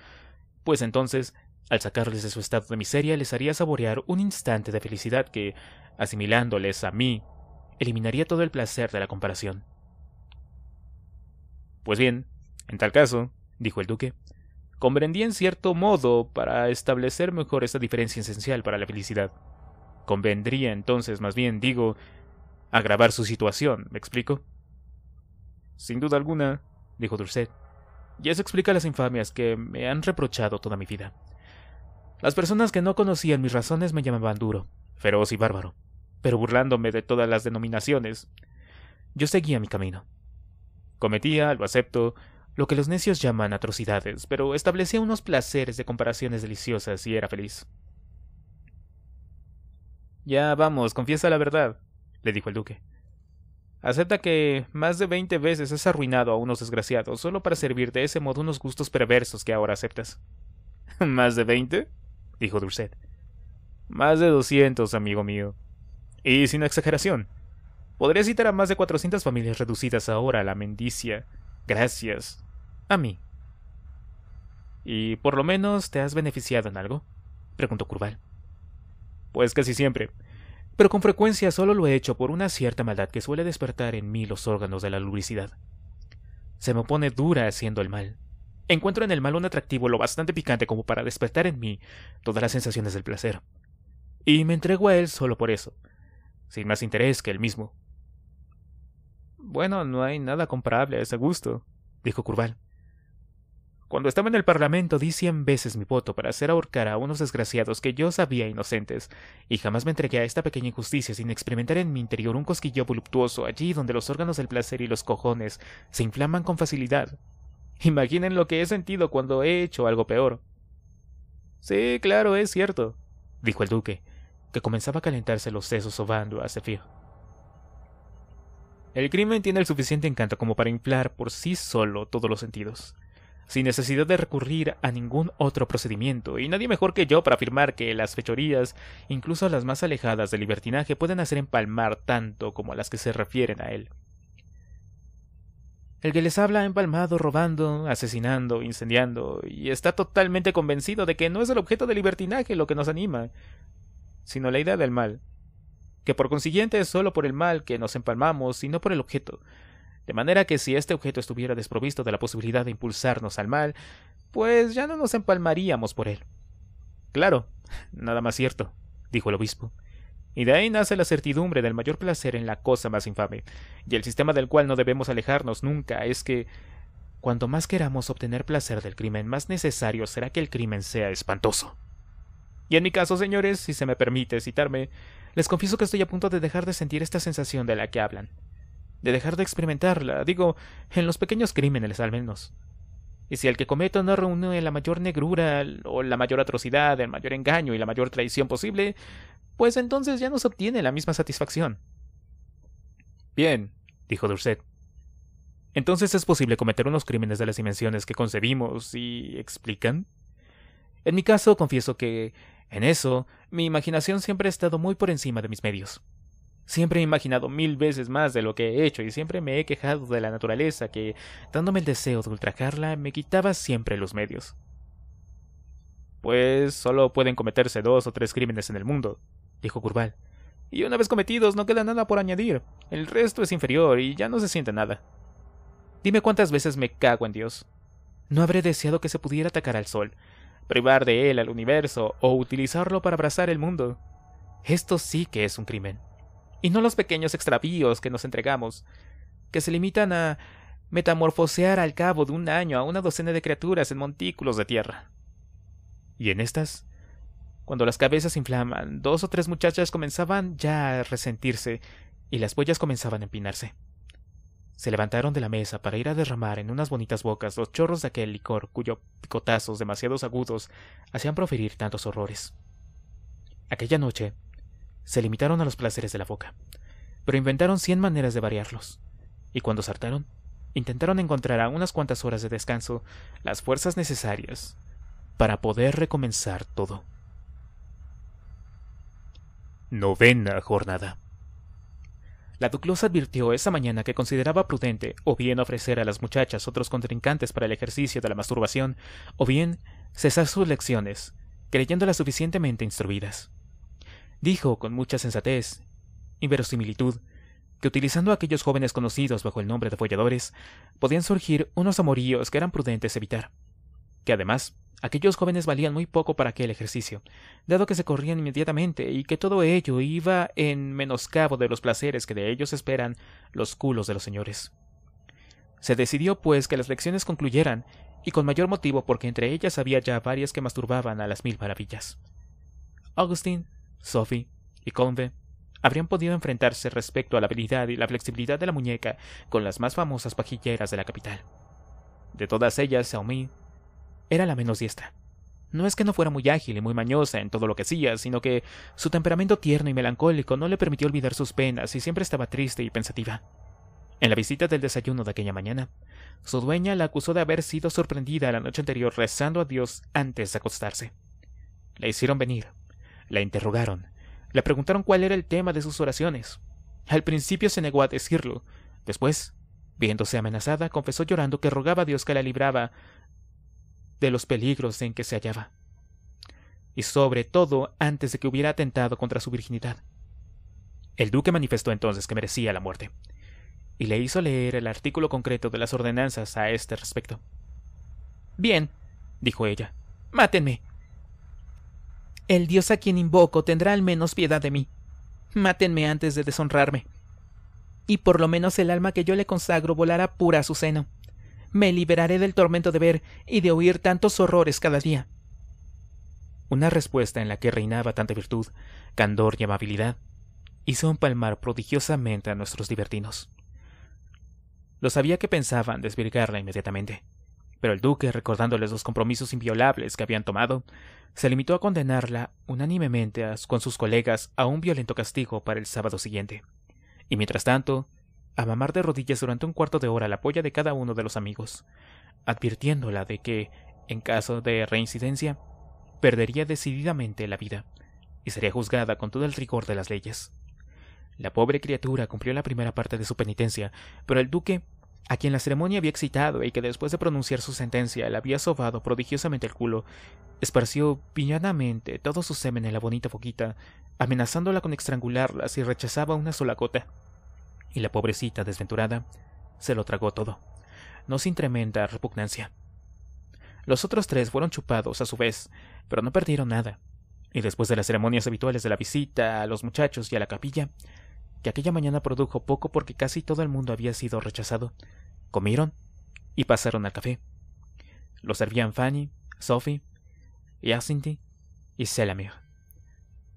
pues entonces, al sacarles de su estado de miseria, les haría saborear un instante de felicidad que, asimilándoles a mí, eliminaría todo el placer de la comparación. Pues bien, en tal caso, dijo el duque, comprendí en cierto modo para establecer mejor esta diferencia esencial para la felicidad. Convendría entonces, más bien digo, agravar su situación, ¿me explico? Sin duda alguna, dijo Dulcet—, y eso explica las infamias que me han reprochado toda mi vida. Las personas que no conocían mis razones me llamaban duro, feroz y bárbaro pero burlándome de todas las denominaciones. Yo seguía mi camino. Cometía, lo acepto, lo que los necios llaman atrocidades, pero establecía unos placeres de comparaciones deliciosas y era feliz. Ya vamos, confiesa la verdad, le dijo el duque. Acepta que más de veinte veces has arruinado a unos desgraciados solo para servir de ese modo unos gustos perversos que ahora aceptas. ¿Más de veinte? dijo Durset. Más de doscientos, amigo mío, y sin exageración, podría citar a más de 400 familias reducidas ahora a la mendicia, gracias a mí. ¿Y por lo menos te has beneficiado en algo? preguntó Curval. Pues casi siempre, pero con frecuencia solo lo he hecho por una cierta maldad que suele despertar en mí los órganos de la lubricidad. Se me pone dura haciendo el mal. Encuentro en el mal un atractivo lo bastante picante como para despertar en mí todas las sensaciones del placer. Y me entrego a él solo por eso, sin más interés que el mismo. Bueno, no hay nada comparable a ese gusto, dijo Curval. Cuando estaba en el Parlamento di cien veces mi voto para hacer ahorcar a unos desgraciados que yo sabía inocentes, y jamás me entregué a esta pequeña injusticia sin experimentar en mi interior un cosquillo voluptuoso allí donde los órganos del placer y los cojones se inflaman con facilidad. Imaginen lo que he sentido cuando he hecho algo peor. Sí, claro, es cierto, dijo el duque, que comenzaba a calentarse los sesos sobando a cefío. El crimen tiene el suficiente encanto como para inflar por sí solo todos los sentidos, sin necesidad de recurrir a ningún otro procedimiento, y nadie mejor que yo para afirmar que las fechorías, incluso las más alejadas del libertinaje, pueden hacer empalmar tanto como las que se refieren a él. El que les habla ha empalmado robando, asesinando, incendiando, y está totalmente convencido de que no es el objeto del libertinaje lo que nos anima, sino la idea del mal, que por consiguiente es solo por el mal que nos empalmamos y no por el objeto. De manera que si este objeto estuviera desprovisto de la posibilidad de impulsarnos al mal, pues ya no nos empalmaríamos por él. Claro, nada más cierto, dijo el obispo. Y de ahí nace la certidumbre del mayor placer en la cosa más infame, y el sistema del cual no debemos alejarnos nunca es que cuanto más queramos obtener placer del crimen, más necesario será que el crimen sea espantoso. Y en mi caso, señores, si se me permite citarme, les confieso que estoy a punto de dejar de sentir esta sensación de la que hablan. De dejar de experimentarla, digo, en los pequeños crímenes al menos. Y si el que cometo no reúne la mayor negrura, o la mayor atrocidad, el mayor engaño y la mayor traición posible, pues entonces ya no se obtiene la misma satisfacción. Bien, dijo Durset. Entonces es posible cometer unos crímenes de las dimensiones que concebimos y explican. En mi caso, confieso que, en eso, mi imaginación siempre ha estado muy por encima de mis medios. Siempre he imaginado mil veces más de lo que he hecho y siempre me he quejado de la naturaleza que, dándome el deseo de ultrajarla, me quitaba siempre los medios. Pues solo pueden cometerse dos o tres crímenes en el mundo, dijo Curval. Y una vez cometidos no queda nada por añadir. El resto es inferior y ya no se siente nada. Dime cuántas veces me cago en Dios. No habré deseado que se pudiera atacar al sol, privar de él al universo o utilizarlo para abrazar el mundo. Esto sí que es un crimen. Y no los pequeños extravíos que nos entregamos, que se limitan a metamorfosear al cabo de un año a una docena de criaturas en montículos de tierra. Y en estas, cuando las cabezas inflaman, dos o tres muchachas comenzaban ya a resentirse y las huellas comenzaban a empinarse. Se levantaron de la mesa para ir a derramar en unas bonitas bocas los chorros de aquel licor cuyos picotazos demasiados agudos hacían proferir tantos horrores. Aquella noche se limitaron a los placeres de la boca, pero inventaron cien maneras de variarlos. Y cuando saltaron, intentaron encontrar a unas cuantas horas de descanso las fuerzas necesarias para poder recomenzar todo. Novena jornada. La Duclos advirtió esa mañana que consideraba prudente o bien ofrecer a las muchachas otros contrincantes para el ejercicio de la masturbación, o bien cesar sus lecciones, creyéndolas suficientemente instruidas. Dijo con mucha sensatez y verosimilitud que utilizando a aquellos jóvenes conocidos bajo el nombre de folladores, podían surgir unos amoríos que eran prudentes evitar además aquellos jóvenes valían muy poco para aquel ejercicio, dado que se corrían inmediatamente y que todo ello iba en menoscabo de los placeres que de ellos esperan los culos de los señores. Se decidió, pues, que las lecciones concluyeran, y con mayor motivo porque entre ellas había ya varias que masturbaban a las mil maravillas. Augustine, Sophie y Conde habrían podido enfrentarse respecto a la habilidad y la flexibilidad de la muñeca con las más famosas pajilleras de la capital. De todas ellas, Xiaomi era la menos diestra. No es que no fuera muy ágil y muy mañosa en todo lo que hacía, sino que su temperamento tierno y melancólico no le permitió olvidar sus penas y siempre estaba triste y pensativa. En la visita del desayuno de aquella mañana, su dueña la acusó de haber sido sorprendida la noche anterior rezando a Dios antes de acostarse. La hicieron venir, la interrogaron, le preguntaron cuál era el tema de sus oraciones. Al principio se negó a decirlo, después, viéndose amenazada, confesó llorando que rogaba a Dios que la libraba de los peligros en que se hallaba, y sobre todo antes de que hubiera atentado contra su virginidad. El duque manifestó entonces que merecía la muerte, y le hizo leer el artículo concreto de las ordenanzas a este respecto. Bien, dijo ella, mátenme. El dios a quien invoco tendrá al menos piedad de mí. Mátenme antes de deshonrarme. Y por lo menos el alma que yo le consagro volará pura a su seno me liberaré del tormento de ver y de oír tantos horrores cada día. Una respuesta en la que reinaba tanta virtud, candor y amabilidad hizo empalmar prodigiosamente a nuestros libertinos. Lo sabía que pensaban desvirgarla inmediatamente, pero el duque, recordándoles los compromisos inviolables que habían tomado, se limitó a condenarla unánimemente con sus colegas a un violento castigo para el sábado siguiente. Y mientras tanto, a mamar de rodillas durante un cuarto de hora la polla de cada uno de los amigos, advirtiéndola de que, en caso de reincidencia, perdería decididamente la vida y sería juzgada con todo el rigor de las leyes. La pobre criatura cumplió la primera parte de su penitencia, pero el duque, a quien la ceremonia había excitado y que después de pronunciar su sentencia le había sobado prodigiosamente el culo, esparció piñanamente todo su semen en la bonita foquita, amenazándola con estrangularla si rechazaba una sola gota y la pobrecita desventurada se lo tragó todo, no sin tremenda repugnancia. Los otros tres fueron chupados a su vez, pero no perdieron nada. Y después de las ceremonias habituales de la visita a los muchachos y a la capilla, que aquella mañana produjo poco porque casi todo el mundo había sido rechazado, comieron y pasaron al café. Lo servían Fanny, Sophie, Yacinty y Selamir.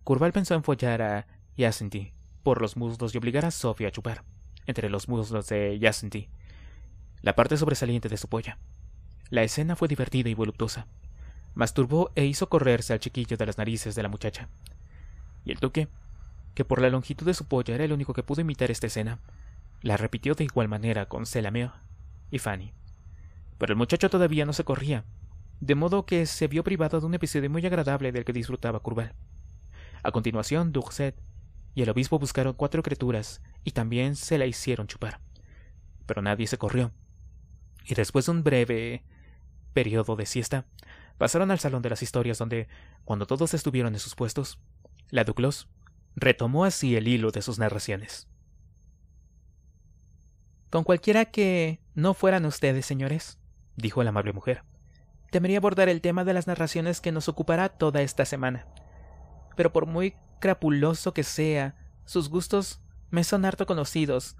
Curval pensó en follar a Yacinty, por los muslos y obligar a Sophie a chupar, entre los muslos de Yacinti la parte sobresaliente de su polla. La escena fue divertida y voluptuosa. Masturbó e hizo correrse al chiquillo de las narices de la muchacha. Y el duque, que por la longitud de su polla era el único que pudo imitar esta escena, la repitió de igual manera con Selameo y Fanny. Pero el muchacho todavía no se corría, de modo que se vio privado de un episodio muy agradable del que disfrutaba Curval. A continuación, Durset y el obispo buscaron cuatro criaturas y también se la hicieron chupar. Pero nadie se corrió. Y después de un breve periodo de siesta, pasaron al salón de las historias donde, cuando todos estuvieron en sus puestos, la Duclos retomó así el hilo de sus narraciones. Con cualquiera que no fueran ustedes, señores, dijo la amable mujer, temería abordar el tema de las narraciones que nos ocupará toda esta semana. Pero por muy Escrapuloso que sea, sus gustos me son harto conocidos,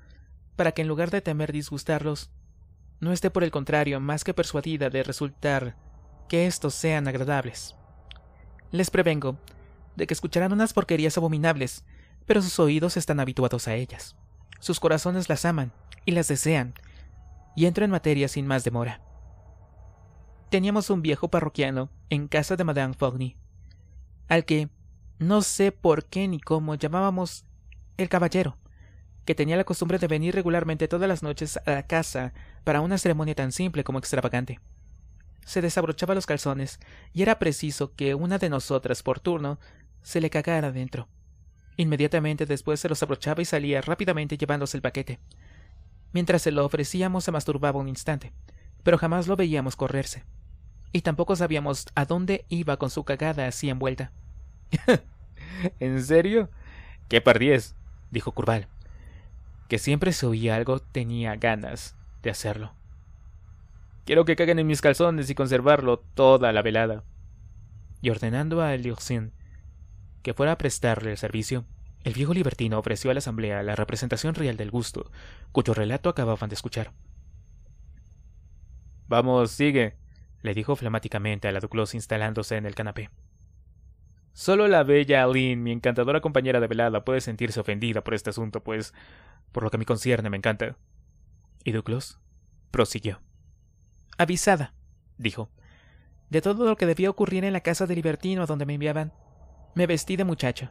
para que en lugar de temer disgustarlos, no esté por el contrario más que persuadida de resultar que estos sean agradables. Les prevengo de que escucharán unas porquerías abominables, pero sus oídos están habituados a ellas. Sus corazones las aman y las desean, y entro en materia sin más demora. Teníamos un viejo parroquiano en casa de Madame Fogny, al que no sé por qué ni cómo llamábamos el caballero, que tenía la costumbre de venir regularmente todas las noches a la casa para una ceremonia tan simple como extravagante. Se desabrochaba los calzones y era preciso que una de nosotras por turno se le cagara adentro. Inmediatamente después se los abrochaba y salía rápidamente llevándose el paquete. Mientras se lo ofrecíamos se masturbaba un instante, pero jamás lo veíamos correrse. Y tampoco sabíamos a dónde iba con su cagada así envuelta. ¿En serio? ¿Qué pardies! dijo Curval, que siempre se oía algo tenía ganas de hacerlo. Quiero que caguen en mis calzones y conservarlo toda la velada. Y ordenando a Elioxin que fuera a prestarle el servicio, el viejo libertino ofreció a la asamblea la representación real del gusto, cuyo relato acababan de escuchar. Vamos, sigue, le dijo flamáticamente a la Duclos instalándose en el canapé. Solo la bella Aline, mi encantadora compañera de velada, puede sentirse ofendida por este asunto, pues, por lo que me concierne, me encanta. Y Duclos prosiguió. Avisada, dijo, de todo lo que debía ocurrir en la casa de libertino a donde me enviaban, me vestí de muchacho.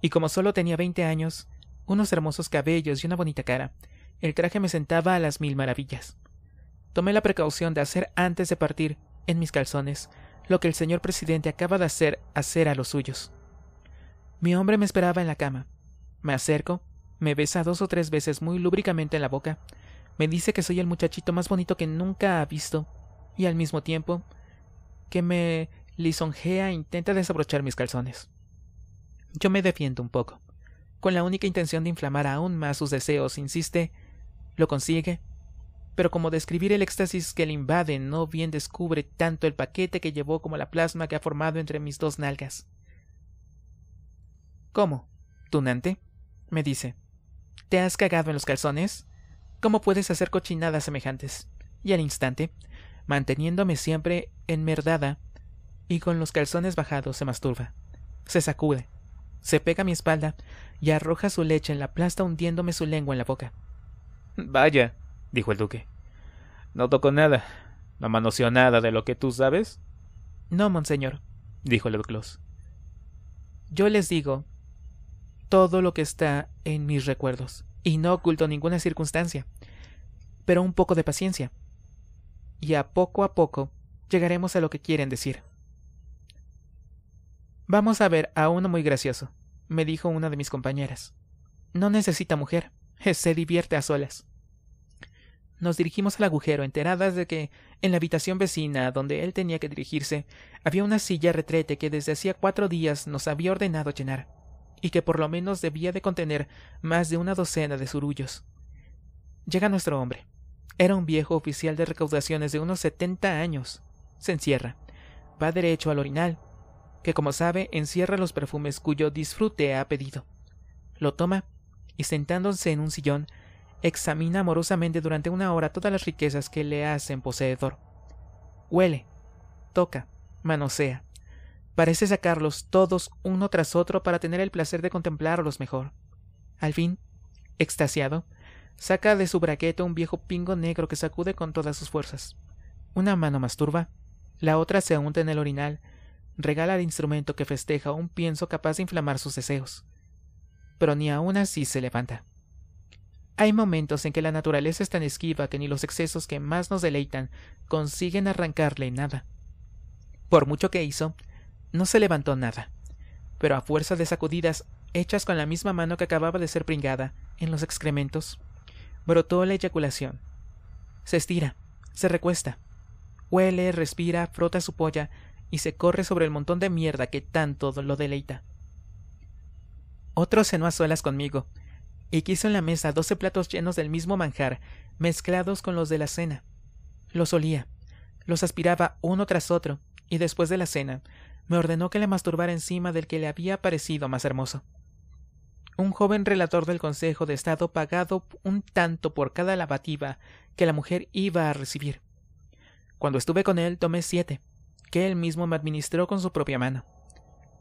Y como solo tenía veinte años, unos hermosos cabellos y una bonita cara, el traje me sentaba a las mil maravillas. Tomé la precaución de hacer antes de partir, en mis calzones, lo que el señor presidente acaba de hacer hacer a los suyos. Mi hombre me esperaba en la cama. Me acerco, me besa dos o tres veces muy lúbricamente en la boca, me dice que soy el muchachito más bonito que nunca ha visto, y al mismo tiempo que me lisonjea e intenta desabrochar mis calzones. Yo me defiendo un poco. Con la única intención de inflamar aún más sus deseos, insiste, lo consigue, pero como describir el éxtasis que le invade no bien descubre tanto el paquete que llevó como la plasma que ha formado entre mis dos nalgas. ¿Cómo? Tunante, me dice. ¿Te has cagado en los calzones? ¿Cómo puedes hacer cochinadas semejantes? Y al instante, manteniéndome siempre enmerdada y con los calzones bajados, se masturba. Se sacude, se pega mi espalda y arroja su leche en la plasta hundiéndome su lengua en la boca. Vaya, dijo el duque. No tocó nada. No manoseó nada de lo que tú sabes. No, monseñor, dijo el Yo les digo todo lo que está en mis recuerdos, y no oculto ninguna circunstancia, pero un poco de paciencia. Y a poco a poco llegaremos a lo que quieren decir. Vamos a ver a uno muy gracioso, me dijo una de mis compañeras. No necesita mujer, se divierte a solas. Nos dirigimos al agujero, enteradas de que, en la habitación vecina, donde él tenía que dirigirse, había una silla retrete que desde hacía cuatro días nos había ordenado llenar, y que por lo menos debía de contener más de una docena de surullos. Llega nuestro hombre. Era un viejo oficial de recaudaciones de unos setenta años. Se encierra. Va derecho al orinal, que como sabe encierra los perfumes cuyo disfrute ha pedido. Lo toma y sentándose en un sillón examina amorosamente durante una hora todas las riquezas que le hacen poseedor. Huele, toca, manosea. Parece sacarlos todos uno tras otro para tener el placer de contemplarlos mejor. Al fin, extasiado, saca de su braquete un viejo pingo negro que sacude con todas sus fuerzas. Una mano masturba, la otra se hunde en el orinal, regala el instrumento que festeja un pienso capaz de inflamar sus deseos. Pero ni aun así se levanta. Hay momentos en que la naturaleza es tan esquiva que ni los excesos que más nos deleitan consiguen arrancarle nada. Por mucho que hizo, no se levantó nada, pero a fuerza de sacudidas hechas con la misma mano que acababa de ser pringada en los excrementos, brotó la eyaculación. Se estira, se recuesta, huele, respira, frota su polla y se corre sobre el montón de mierda que tanto lo deleita. Otro cenó a suelas conmigo, y quiso en la mesa doce platos llenos del mismo manjar, mezclados con los de la cena. Los olía, los aspiraba uno tras otro, y después de la cena, me ordenó que le masturbara encima del que le había parecido más hermoso. Un joven relator del Consejo de Estado pagado un tanto por cada lavativa que la mujer iba a recibir. Cuando estuve con él tomé siete, que él mismo me administró con su propia mano.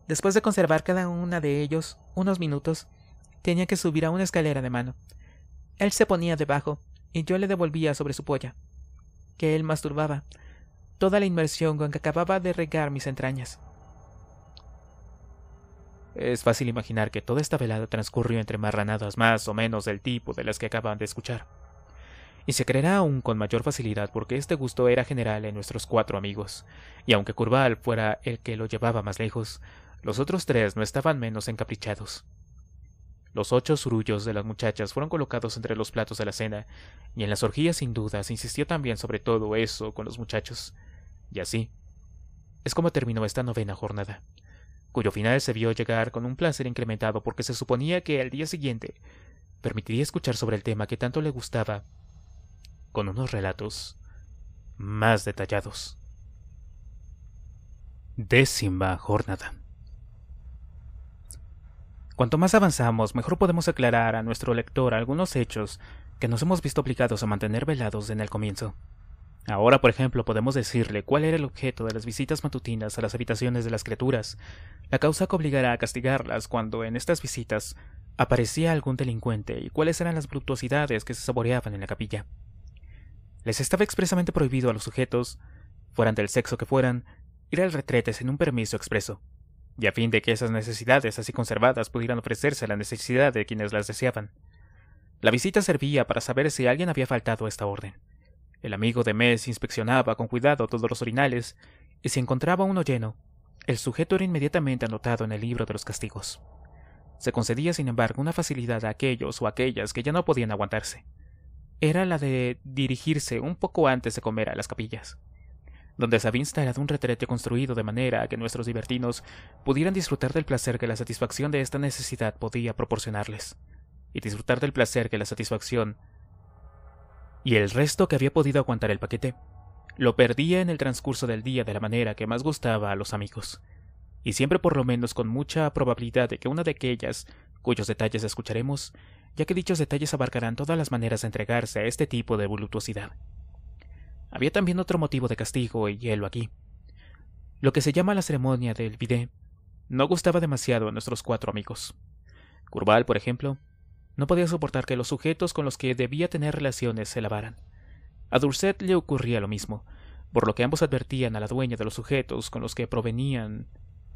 Después de conservar cada una de ellos unos minutos, tenía que subir a una escalera de mano. Él se ponía debajo, y yo le devolvía sobre su polla, que él masturbaba, toda la inmersión con que acababa de regar mis entrañas. Es fácil imaginar que toda esta velada transcurrió entre marranadas más o menos del tipo de las que acaban de escuchar. Y se creerá aún con mayor facilidad porque este gusto era general en nuestros cuatro amigos, y aunque Curval fuera el que lo llevaba más lejos, los otros tres no estaban menos encaprichados. Los ocho surullos de las muchachas fueron colocados entre los platos de la cena, y en las orgías sin duda se insistió también sobre todo eso con los muchachos. Y así es como terminó esta novena jornada, cuyo final se vio llegar con un placer incrementado porque se suponía que al día siguiente permitiría escuchar sobre el tema que tanto le gustaba, con unos relatos más detallados. Décima jornada. Cuanto más avanzamos, mejor podemos aclarar a nuestro lector algunos hechos que nos hemos visto obligados a mantener velados en el comienzo. Ahora, por ejemplo, podemos decirle cuál era el objeto de las visitas matutinas a las habitaciones de las criaturas, la causa que obligará a castigarlas cuando en estas visitas aparecía algún delincuente y cuáles eran las voluptuosidades que se saboreaban en la capilla. Les estaba expresamente prohibido a los sujetos, fueran del sexo que fueran, ir al retrete sin un permiso expreso y a fin de que esas necesidades así conservadas pudieran ofrecerse a la necesidad de quienes las deseaban. La visita servía para saber si alguien había faltado a esta orden. El amigo de Mes inspeccionaba con cuidado todos los orinales, y si encontraba uno lleno, el sujeto era inmediatamente anotado en el libro de los castigos. Se concedía, sin embargo, una facilidad a aquellos o aquellas que ya no podían aguantarse. Era la de dirigirse un poco antes de comer a las capillas donde se había instalado un retrete construido de manera que nuestros libertinos pudieran disfrutar del placer que la satisfacción de esta necesidad podía proporcionarles, y disfrutar del placer que la satisfacción y el resto que había podido aguantar el paquete, lo perdía en el transcurso del día de la manera que más gustaba a los amigos, y siempre por lo menos con mucha probabilidad de que una de aquellas, cuyos detalles escucharemos, ya que dichos detalles abarcarán todas las maneras de entregarse a este tipo de voluptuosidad. Había también otro motivo de castigo y hielo aquí. Lo que se llama la ceremonia del bidé no gustaba demasiado a nuestros cuatro amigos. Curval, por ejemplo, no podía soportar que los sujetos con los que debía tener relaciones se lavaran. A Dulcet le ocurría lo mismo, por lo que ambos advertían a la dueña de los sujetos con los que provenían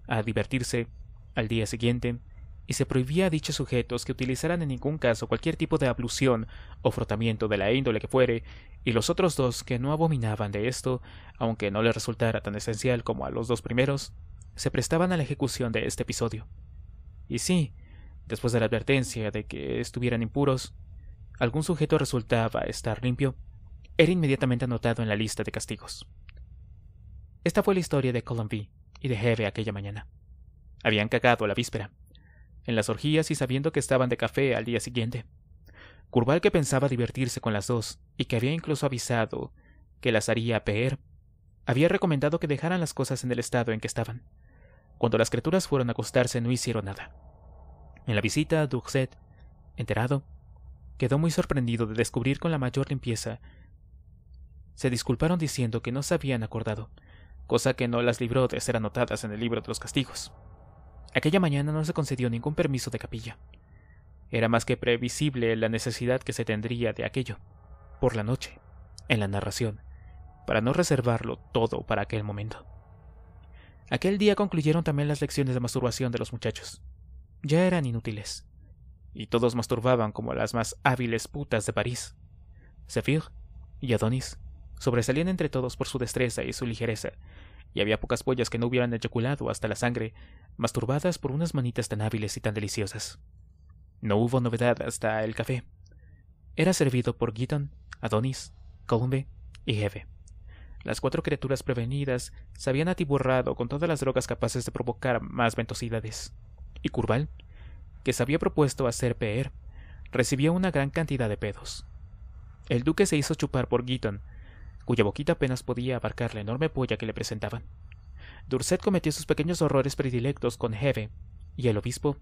a divertirse al día siguiente y se prohibía a dichos sujetos que utilizaran en ningún caso cualquier tipo de ablución o frotamiento de la índole que fuere, y los otros dos que no abominaban de esto, aunque no les resultara tan esencial como a los dos primeros, se prestaban a la ejecución de este episodio. Y si después de la advertencia de que estuvieran impuros, algún sujeto resultaba estar limpio, era inmediatamente anotado en la lista de castigos. Esta fue la historia de Columby y de Hebe aquella mañana. Habían cagado la víspera en las orgías y sabiendo que estaban de café al día siguiente. Curval que pensaba divertirse con las dos y que había incluso avisado que las haría peer, había recomendado que dejaran las cosas en el estado en que estaban. Cuando las criaturas fueron a acostarse no hicieron nada. En la visita, Duxet, enterado, quedó muy sorprendido de descubrir con la mayor limpieza. Se disculparon diciendo que no se habían acordado, cosa que no las libró de ser anotadas en el libro de los castigos. Aquella mañana no se concedió ningún permiso de capilla. Era más que previsible la necesidad que se tendría de aquello, por la noche, en la narración, para no reservarlo todo para aquel momento. Aquel día concluyeron también las lecciones de masturbación de los muchachos. Ya eran inútiles. Y todos masturbaban como las más hábiles putas de París. Zephyr y Adonis sobresalían entre todos por su destreza y su ligereza, y había pocas pollas que no hubieran eyaculado hasta la sangre, masturbadas por unas manitas tan hábiles y tan deliciosas. No hubo novedad hasta el café. Era servido por Giton, Adonis, Columbe y Hebe. Las cuatro criaturas prevenidas se habían atiborrado con todas las drogas capaces de provocar más ventosidades. Y Curval, que se había propuesto hacer peer, recibió una gran cantidad de pedos. El duque se hizo chupar por Giton, cuya boquita apenas podía abarcar la enorme polla que le presentaban. Durset cometió sus pequeños horrores predilectos con Heve, y el obispo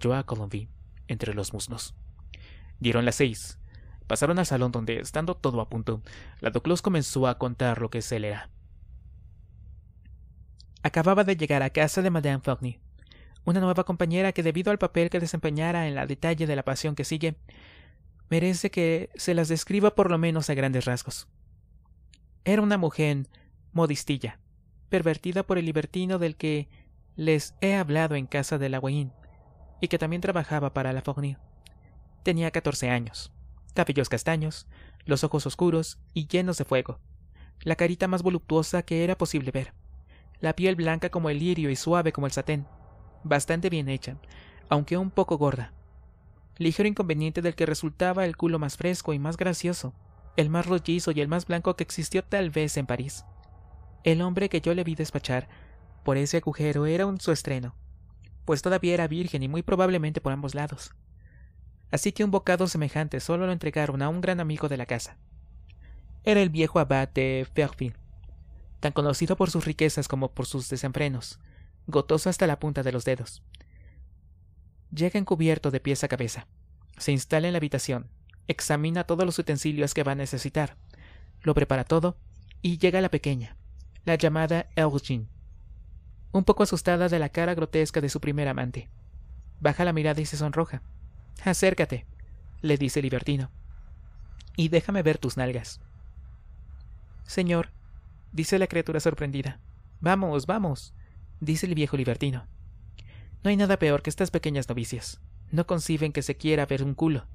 yo a Colombí entre los musnos. Dieron las seis. Pasaron al salón donde, estando todo a punto, la Doclos comenzó a contar lo que se le era. Acababa de llegar a casa de Madame Fogny, una nueva compañera que, debido al papel que desempeñara en la detalle de la pasión que sigue, merece que se las describa por lo menos a grandes rasgos. Era una mujer modistilla, pervertida por el libertino del que les he hablado en casa del Agüeín, y que también trabajaba para la Fournir. Tenía catorce años, cabellos castaños, los ojos oscuros y llenos de fuego, la carita más voluptuosa que era posible ver, la piel blanca como el lirio y suave como el satén, bastante bien hecha, aunque un poco gorda. Ligero inconveniente del que resultaba el culo más fresco y más gracioso, el más rollizo y el más blanco que existió tal vez en París. El hombre que yo le vi despachar por ese agujero era un su estreno, pues todavía era virgen y muy probablemente por ambos lados. Así que un bocado semejante solo lo entregaron a un gran amigo de la casa. Era el viejo abate de tan conocido por sus riquezas como por sus desenfrenos, gotoso hasta la punta de los dedos. Llega encubierto de pies a cabeza. Se instala en la habitación, examina todos los utensilios que va a necesitar, lo prepara todo y llega la pequeña, la llamada Elgin, un poco asustada de la cara grotesca de su primer amante. Baja la mirada y se sonroja. Acércate, le dice Libertino, y déjame ver tus nalgas. Señor, dice la criatura sorprendida. Vamos, vamos, dice el viejo libertino. No hay nada peor que estas pequeñas novicias. No conciben que se quiera ver un culo.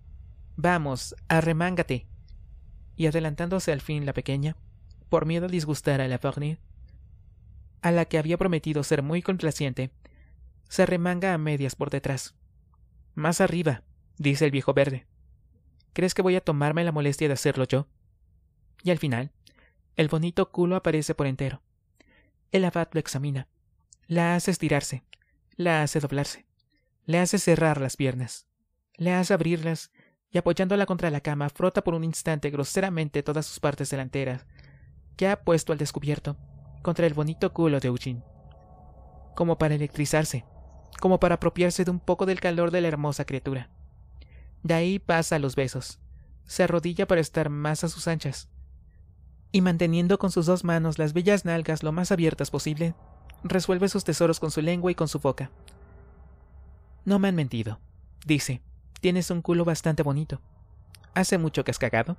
Vamos, arremángate. Y adelantándose al fin la pequeña, por miedo a disgustar a la Fournier, a la que había prometido ser muy complaciente, se arremanga a medias por detrás. Más arriba, dice el viejo verde. ¿Crees que voy a tomarme la molestia de hacerlo yo? Y al final, el bonito culo aparece por entero. El abad lo examina. La hace estirarse, la hace doblarse, le hace cerrar las piernas, le hace abrirlas y apoyándola contra la cama frota por un instante groseramente todas sus partes delanteras, que ha puesto al descubierto, contra el bonito culo de Eugene. Como para electrizarse, como para apropiarse de un poco del calor de la hermosa criatura. De ahí pasa a los besos. Se arrodilla para estar más a sus anchas. Y manteniendo con sus dos manos las bellas nalgas lo más abiertas posible, resuelve sus tesoros con su lengua y con su boca. No me han mentido, dice, Tienes un culo bastante bonito. ¿Hace mucho que has cagado?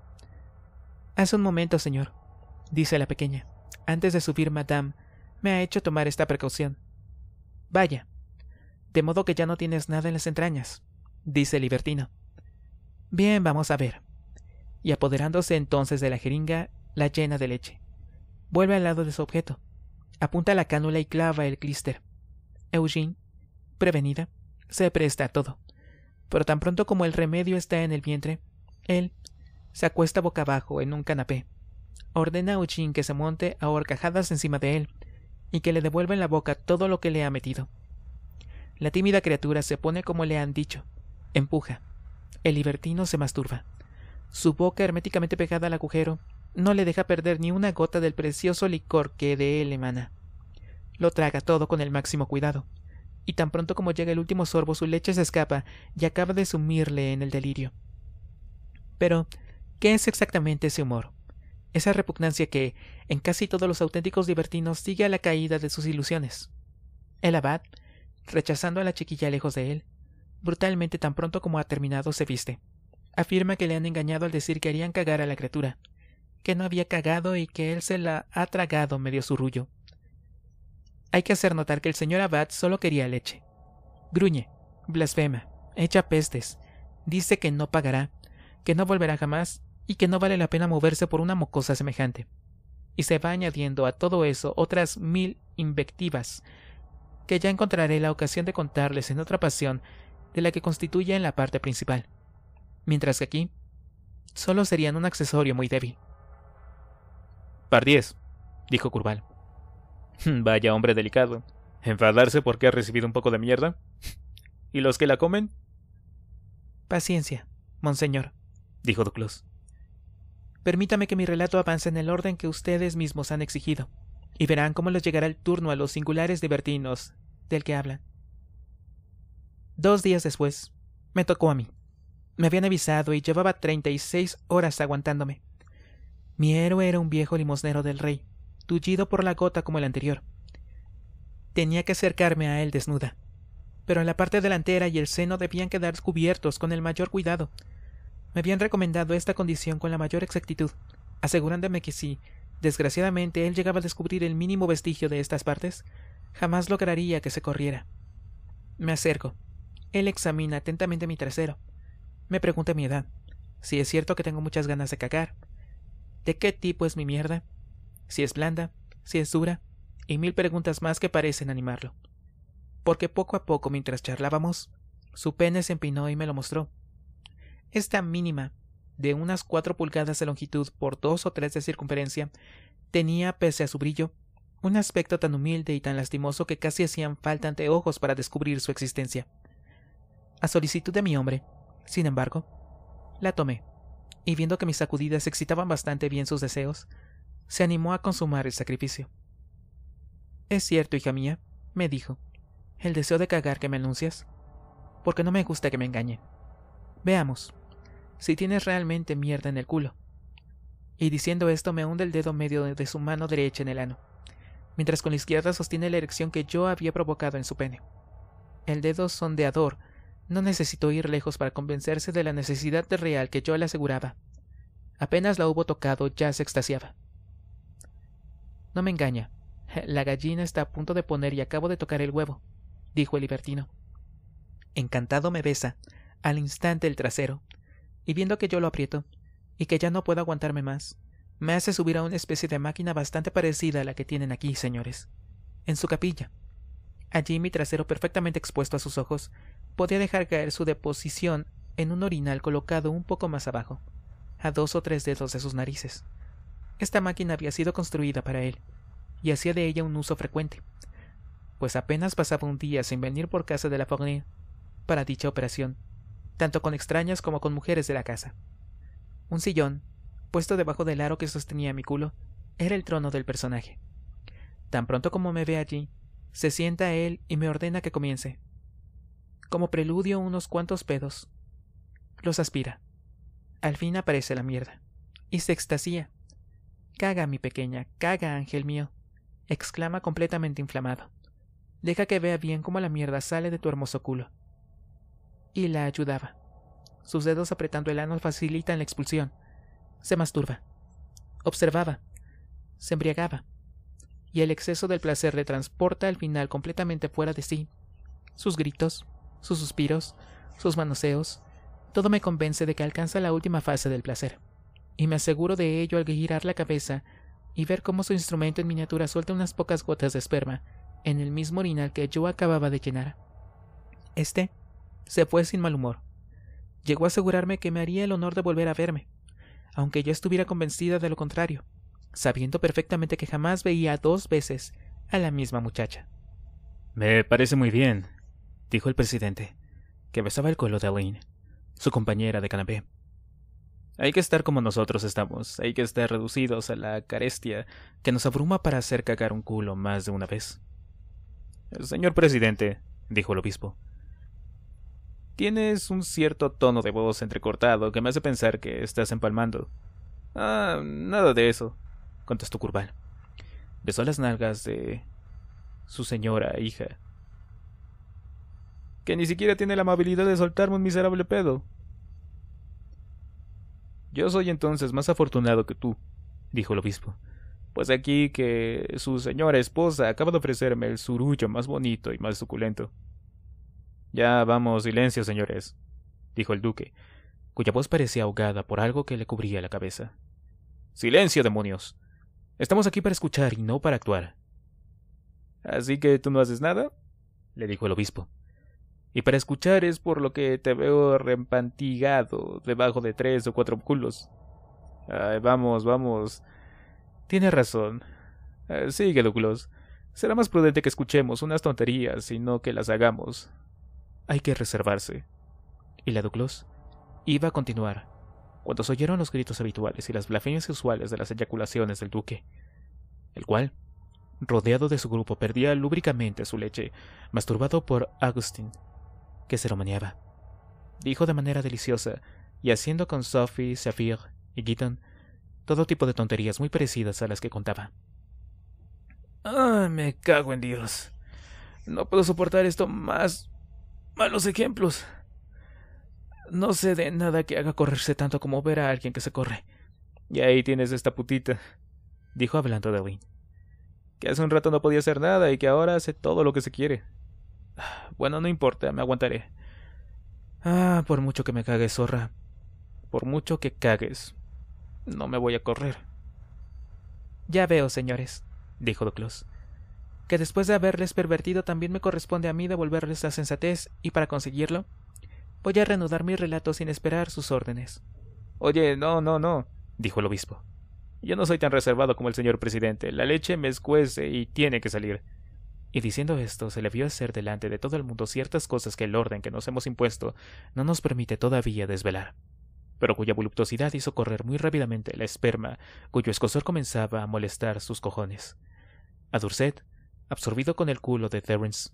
Hace un momento, señor, dice la pequeña. Antes de subir, madame, me ha hecho tomar esta precaución. Vaya. De modo que ya no tienes nada en las entrañas, dice el libertino. Bien, vamos a ver. Y apoderándose entonces de la jeringa, la llena de leche. Vuelve al lado de su objeto. Apunta la cánula y clava el clíster. Eugene, prevenida, se presta a todo pero tan pronto como el remedio está en el vientre, él se acuesta boca abajo en un canapé. Ordena a Uchin que se monte a horcajadas encima de él y que le devuelva en la boca todo lo que le ha metido. La tímida criatura se pone como le han dicho, empuja. El libertino se masturba. Su boca herméticamente pegada al agujero no le deja perder ni una gota del precioso licor que de él emana. Lo traga todo con el máximo cuidado, y tan pronto como llega el último sorbo su leche se escapa y acaba de sumirle en el delirio. Pero, ¿qué es exactamente ese humor? Esa repugnancia que, en casi todos los auténticos libertinos, sigue a la caída de sus ilusiones. El abad, rechazando a la chiquilla lejos de él, brutalmente tan pronto como ha terminado se viste. Afirma que le han engañado al decir que harían cagar a la criatura, que no había cagado y que él se la ha tragado medio surrullo. Hay que hacer notar que el señor Abad solo quería leche. Gruñe, blasfema, echa pestes, dice que no pagará, que no volverá jamás y que no vale la pena moverse por una mocosa semejante. Y se va añadiendo a todo eso otras mil invectivas, que ya encontraré la ocasión de contarles en otra pasión de la que constituye en la parte principal, mientras que aquí solo serían un accesorio muy débil. Pardiez, dijo Curval. Vaya hombre delicado. ¿Enfadarse porque ha recibido un poco de mierda? ¿Y los que la comen? Paciencia, monseñor, dijo Duclos. Permítame que mi relato avance en el orden que ustedes mismos han exigido, y verán cómo les llegará el turno a los singulares divertinos del que hablan. Dos días después, me tocó a mí. Me habían avisado y llevaba treinta y seis horas aguantándome. Mi héroe era un viejo limosnero del rey, tullido por la gota como el anterior. Tenía que acercarme a él desnuda, pero la parte delantera y el seno debían quedar cubiertos con el mayor cuidado. Me habían recomendado esta condición con la mayor exactitud, asegurándome que si, desgraciadamente, él llegaba a descubrir el mínimo vestigio de estas partes, jamás lograría que se corriera. Me acerco. Él examina atentamente mi trasero. Me pregunta mi edad, si es cierto que tengo muchas ganas de cagar. ¿De qué tipo es mi mierda? si es blanda, si es dura, y mil preguntas más que parecen animarlo. Porque poco a poco, mientras charlábamos, su pene se empinó y me lo mostró. Esta mínima, de unas cuatro pulgadas de longitud por dos o tres de circunferencia, tenía, pese a su brillo, un aspecto tan humilde y tan lastimoso que casi hacían falta anteojos para descubrir su existencia. A solicitud de mi hombre, sin embargo, la tomé, y viendo que mis sacudidas excitaban bastante bien sus deseos, se animó a consumar el sacrificio. Es cierto, hija mía, me dijo, el deseo de cagar que me anuncias, porque no me gusta que me engañe. Veamos, si tienes realmente mierda en el culo. Y diciendo esto me hunde el dedo medio de su mano derecha en el ano, mientras con la izquierda sostiene la erección que yo había provocado en su pene. El dedo sondeador no necesitó ir lejos para convencerse de la necesidad real que yo le aseguraba. Apenas la hubo tocado ya se extasiaba. No me engaña. La gallina está a punto de poner y acabo de tocar el huevo, dijo el libertino. Encantado me besa, al instante el trasero, y viendo que yo lo aprieto, y que ya no puedo aguantarme más, me hace subir a una especie de máquina bastante parecida a la que tienen aquí, señores, en su capilla. Allí mi trasero perfectamente expuesto a sus ojos podía dejar caer su deposición en un orinal colocado un poco más abajo, a dos o tres dedos de sus narices. Esta máquina había sido construida para él, y hacía de ella un uso frecuente, pues apenas pasaba un día sin venir por casa de la Fournier para dicha operación, tanto con extrañas como con mujeres de la casa. Un sillón, puesto debajo del aro que sostenía mi culo, era el trono del personaje. Tan pronto como me ve allí, se sienta a él y me ordena que comience. Como preludio unos cuantos pedos. Los aspira. Al fin aparece la mierda. Y se extasía Caga, mi pequeña, caga, ángel mío, exclama completamente inflamado. Deja que vea bien cómo la mierda sale de tu hermoso culo. Y la ayudaba. Sus dedos apretando el ano facilitan la expulsión. Se masturba. Observaba. Se embriagaba. Y el exceso del placer le transporta al final completamente fuera de sí. Sus gritos, sus suspiros, sus manoseos, todo me convence de que alcanza la última fase del placer y me aseguro de ello al girar la cabeza y ver cómo su instrumento en miniatura suelta unas pocas gotas de esperma en el mismo orinal que yo acababa de llenar. Este se fue sin mal humor. Llegó a asegurarme que me haría el honor de volver a verme, aunque yo estuviera convencida de lo contrario, sabiendo perfectamente que jamás veía dos veces a la misma muchacha. Me parece muy bien, dijo el presidente, que besaba el cuello de Aline, su compañera de canapé. Hay que estar como nosotros estamos, hay que estar reducidos a la carestia que nos abruma para hacer cagar un culo más de una vez. Señor presidente, dijo el obispo, tienes un cierto tono de voz entrecortado que me hace pensar que estás empalmando. Ah, nada de eso, contestó Curval. Besó las nalgas de su señora hija. Que ni siquiera tiene la amabilidad de soltarme un miserable pedo, yo soy entonces más afortunado que tú, dijo el obispo, pues aquí que su señora esposa acaba de ofrecerme el surullo más bonito y más suculento. Ya vamos, silencio, señores, dijo el duque, cuya voz parecía ahogada por algo que le cubría la cabeza. Silencio, demonios. Estamos aquí para escuchar y no para actuar. Así que tú no haces nada, le dijo el obispo. Y para escuchar es por lo que te veo reempantigado debajo de tres o cuatro culos. vamos, vamos. Tienes razón. Eh, sigue, Douglas. Será más prudente que escuchemos unas tonterías y no que las hagamos. Hay que reservarse. Y la Douglas iba a continuar, cuando se oyeron los gritos habituales y las blasfemias usuales de las eyaculaciones del duque, el cual, rodeado de su grupo, perdía lúbricamente su leche, masturbado por Agustín que se lo maniaba. Dijo de manera deliciosa, y haciendo con Sophie, Saphir y Giton todo tipo de tonterías muy parecidas a las que contaba. ¡Ah, me cago en Dios! No puedo soportar esto más. malos ejemplos. No sé de nada que haga correrse tanto como ver a alguien que se corre. Y ahí tienes esta putita, dijo hablando de Win, Que hace un rato no podía hacer nada y que ahora hace todo lo que se quiere. Bueno, no importa, me aguantaré. Ah, por mucho que me cagues, zorra. Por mucho que cagues. No me voy a correr. Ya veo, señores, dijo Doclos, que después de haberles pervertido también me corresponde a mí devolverles la sensatez, y para conseguirlo, voy a reanudar mi relato sin esperar sus órdenes. Oye, no, no, no, dijo el obispo. Yo no soy tan reservado como el señor presidente. La leche me escuece y tiene que salir. Y diciendo esto, se le vio hacer delante de todo el mundo ciertas cosas que el orden que nos hemos impuesto no nos permite todavía desvelar, pero cuya voluptuosidad hizo correr muy rápidamente la esperma, cuyo escosor comenzaba a molestar sus cojones. A Durset, absorbido con el culo de Terence,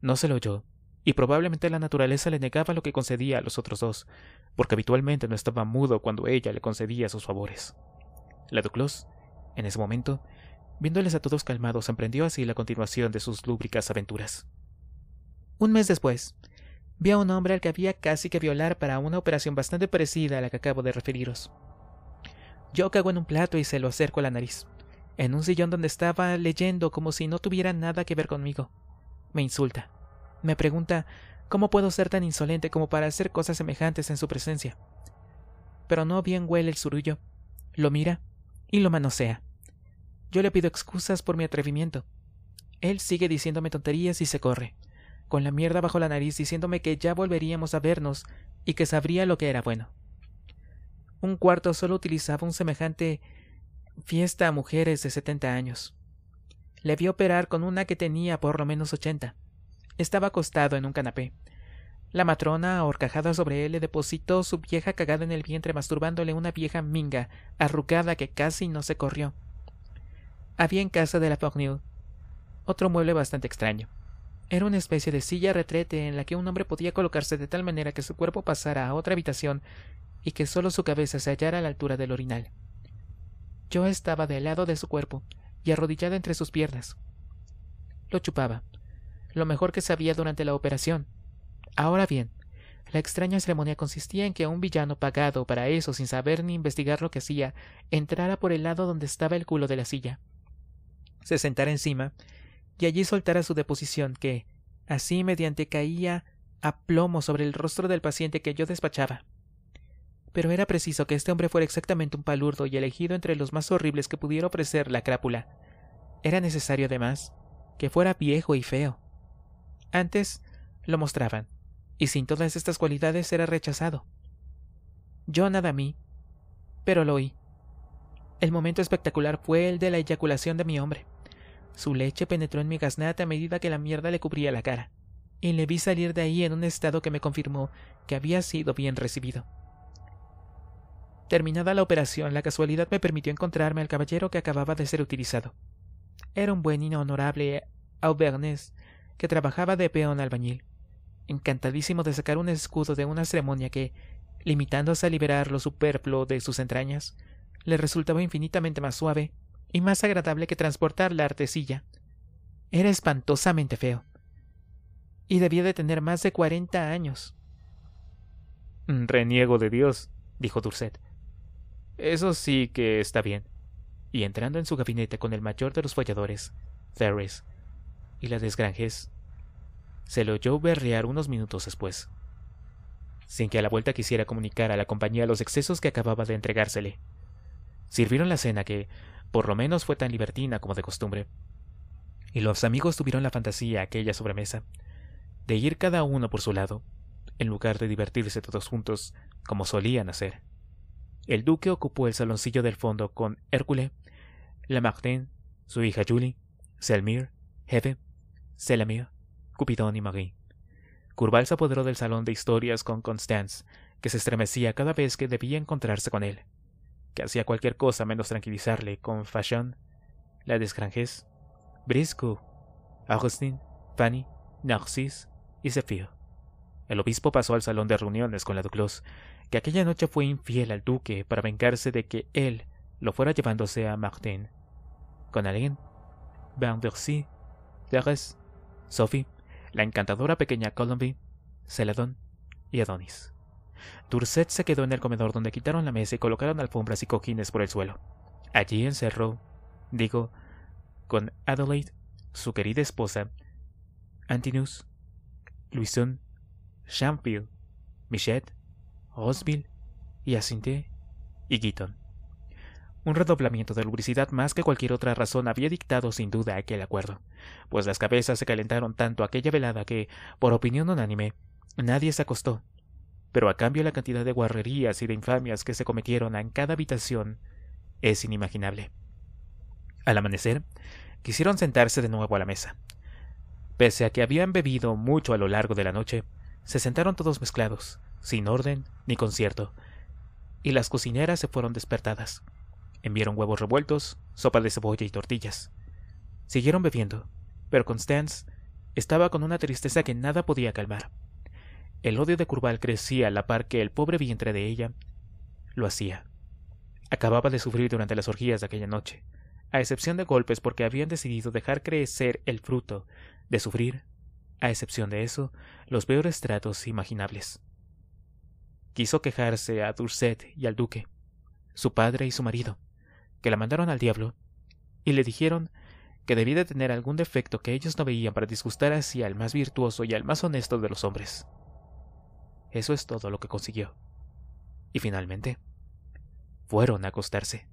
no se lo oyó, y probablemente la naturaleza le negaba lo que concedía a los otros dos, porque habitualmente no estaba mudo cuando ella le concedía sus favores. La Duclos, en ese momento, Viéndoles a todos calmados, emprendió así la continuación de sus lúbricas aventuras. Un mes después, vi a un hombre al que había casi que violar para una operación bastante parecida a la que acabo de referiros. Yo cago en un plato y se lo acerco a la nariz, en un sillón donde estaba leyendo como si no tuviera nada que ver conmigo. Me insulta. Me pregunta cómo puedo ser tan insolente como para hacer cosas semejantes en su presencia. Pero no bien huele el surullo, lo mira y lo manosea. Yo le pido excusas por mi atrevimiento. Él sigue diciéndome tonterías y se corre, con la mierda bajo la nariz diciéndome que ya volveríamos a vernos y que sabría lo que era bueno. Un cuarto solo utilizaba un semejante fiesta a mujeres de 70 años. Le vi operar con una que tenía por lo menos 80. Estaba acostado en un canapé. La matrona, ahorcajada sobre él, le depositó su vieja cagada en el vientre masturbándole una vieja minga, arrugada que casi no se corrió había en casa de la Fognil otro mueble bastante extraño. Era una especie de silla retrete en la que un hombre podía colocarse de tal manera que su cuerpo pasara a otra habitación y que solo su cabeza se hallara a la altura del orinal. Yo estaba del lado de su cuerpo y arrodillada entre sus piernas. Lo chupaba, lo mejor que sabía durante la operación. Ahora bien, la extraña ceremonia consistía en que un villano pagado para eso sin saber ni investigar lo que hacía entrara por el lado donde estaba el culo de la silla se sentara encima y allí soltara su deposición que, así mediante caía a plomo sobre el rostro del paciente que yo despachaba. Pero era preciso que este hombre fuera exactamente un palurdo y elegido entre los más horribles que pudiera ofrecer la crápula. Era necesario, además, que fuera viejo y feo. Antes lo mostraban, y sin todas estas cualidades era rechazado. Yo nada a mí, pero lo oí. El momento espectacular fue el de la eyaculación de mi hombre. Su leche penetró en mi gaznate a medida que la mierda le cubría la cara, y le vi salir de ahí en un estado que me confirmó que había sido bien recibido. Terminada la operación, la casualidad me permitió encontrarme al caballero que acababa de ser utilizado. Era un buen y honorable auvernés que trabajaba de peón albañil, encantadísimo de sacar un escudo de una ceremonia que, limitándose a liberar lo superfluo de sus entrañas, le resultaba infinitamente más suave y más agradable que transportar la artesilla. Era espantosamente feo. Y debía de tener más de cuarenta años. Mm, reniego de Dios, dijo Durset. Eso sí que está bien. Y entrando en su gabinete con el mayor de los folladores, Ferris, y la desgranjez, se lo oyó berrear unos minutos después, sin que a la vuelta quisiera comunicar a la compañía los excesos que acababa de entregársele. Sirvieron la cena que, por lo menos, fue tan libertina como de costumbre. Y los amigos tuvieron la fantasía aquella sobremesa de ir cada uno por su lado, en lugar de divertirse todos juntos como solían hacer. El duque ocupó el saloncillo del fondo con Hércule, Lamartine, su hija Julie, Selmir, Hebe, Selamir, Cupidón y Marie. Curval se apoderó del salón de historias con Constance, que se estremecía cada vez que debía encontrarse con él que hacía cualquier cosa menos tranquilizarle con Fashion, la desgranjez, Brisco, Agustín, Fanny, Narcis y Zephyr. El obispo pasó al salón de reuniones con la Duclos, que aquella noche fue infiel al duque para vengarse de que él lo fuera llevándose a Martin. Con alguien, Van der Sophie, la encantadora pequeña Colombie, Celadon y Adonis. Durset se quedó en el comedor donde quitaron la mesa y colocaron alfombras y cojines por el suelo. Allí encerró, digo, con Adelaide, su querida esposa, Antinous, Luison, Shanfield, Michette, Osville y y Guiton. Un redoblamiento de lubricidad más que cualquier otra razón había dictado sin duda aquel acuerdo, pues las cabezas se calentaron tanto aquella velada que, por opinión unánime, nadie se acostó pero a cambio la cantidad de guarrerías y de infamias que se cometieron en cada habitación es inimaginable. Al amanecer, quisieron sentarse de nuevo a la mesa. Pese a que habían bebido mucho a lo largo de la noche, se sentaron todos mezclados, sin orden ni concierto, y las cocineras se fueron despertadas. Enviaron huevos revueltos, sopa de cebolla y tortillas. Siguieron bebiendo, pero Constance estaba con una tristeza que nada podía calmar. El odio de Curval crecía a la par que el pobre vientre de ella lo hacía. Acababa de sufrir durante las orgías de aquella noche, a excepción de golpes porque habían decidido dejar crecer el fruto de sufrir, a excepción de eso, los peores tratos imaginables. Quiso quejarse a Durset y al duque, su padre y su marido, que la mandaron al diablo, y le dijeron que debía de tener algún defecto que ellos no veían para disgustar así al más virtuoso y al más honesto de los hombres. Eso es todo lo que consiguió. Y finalmente, fueron a acostarse.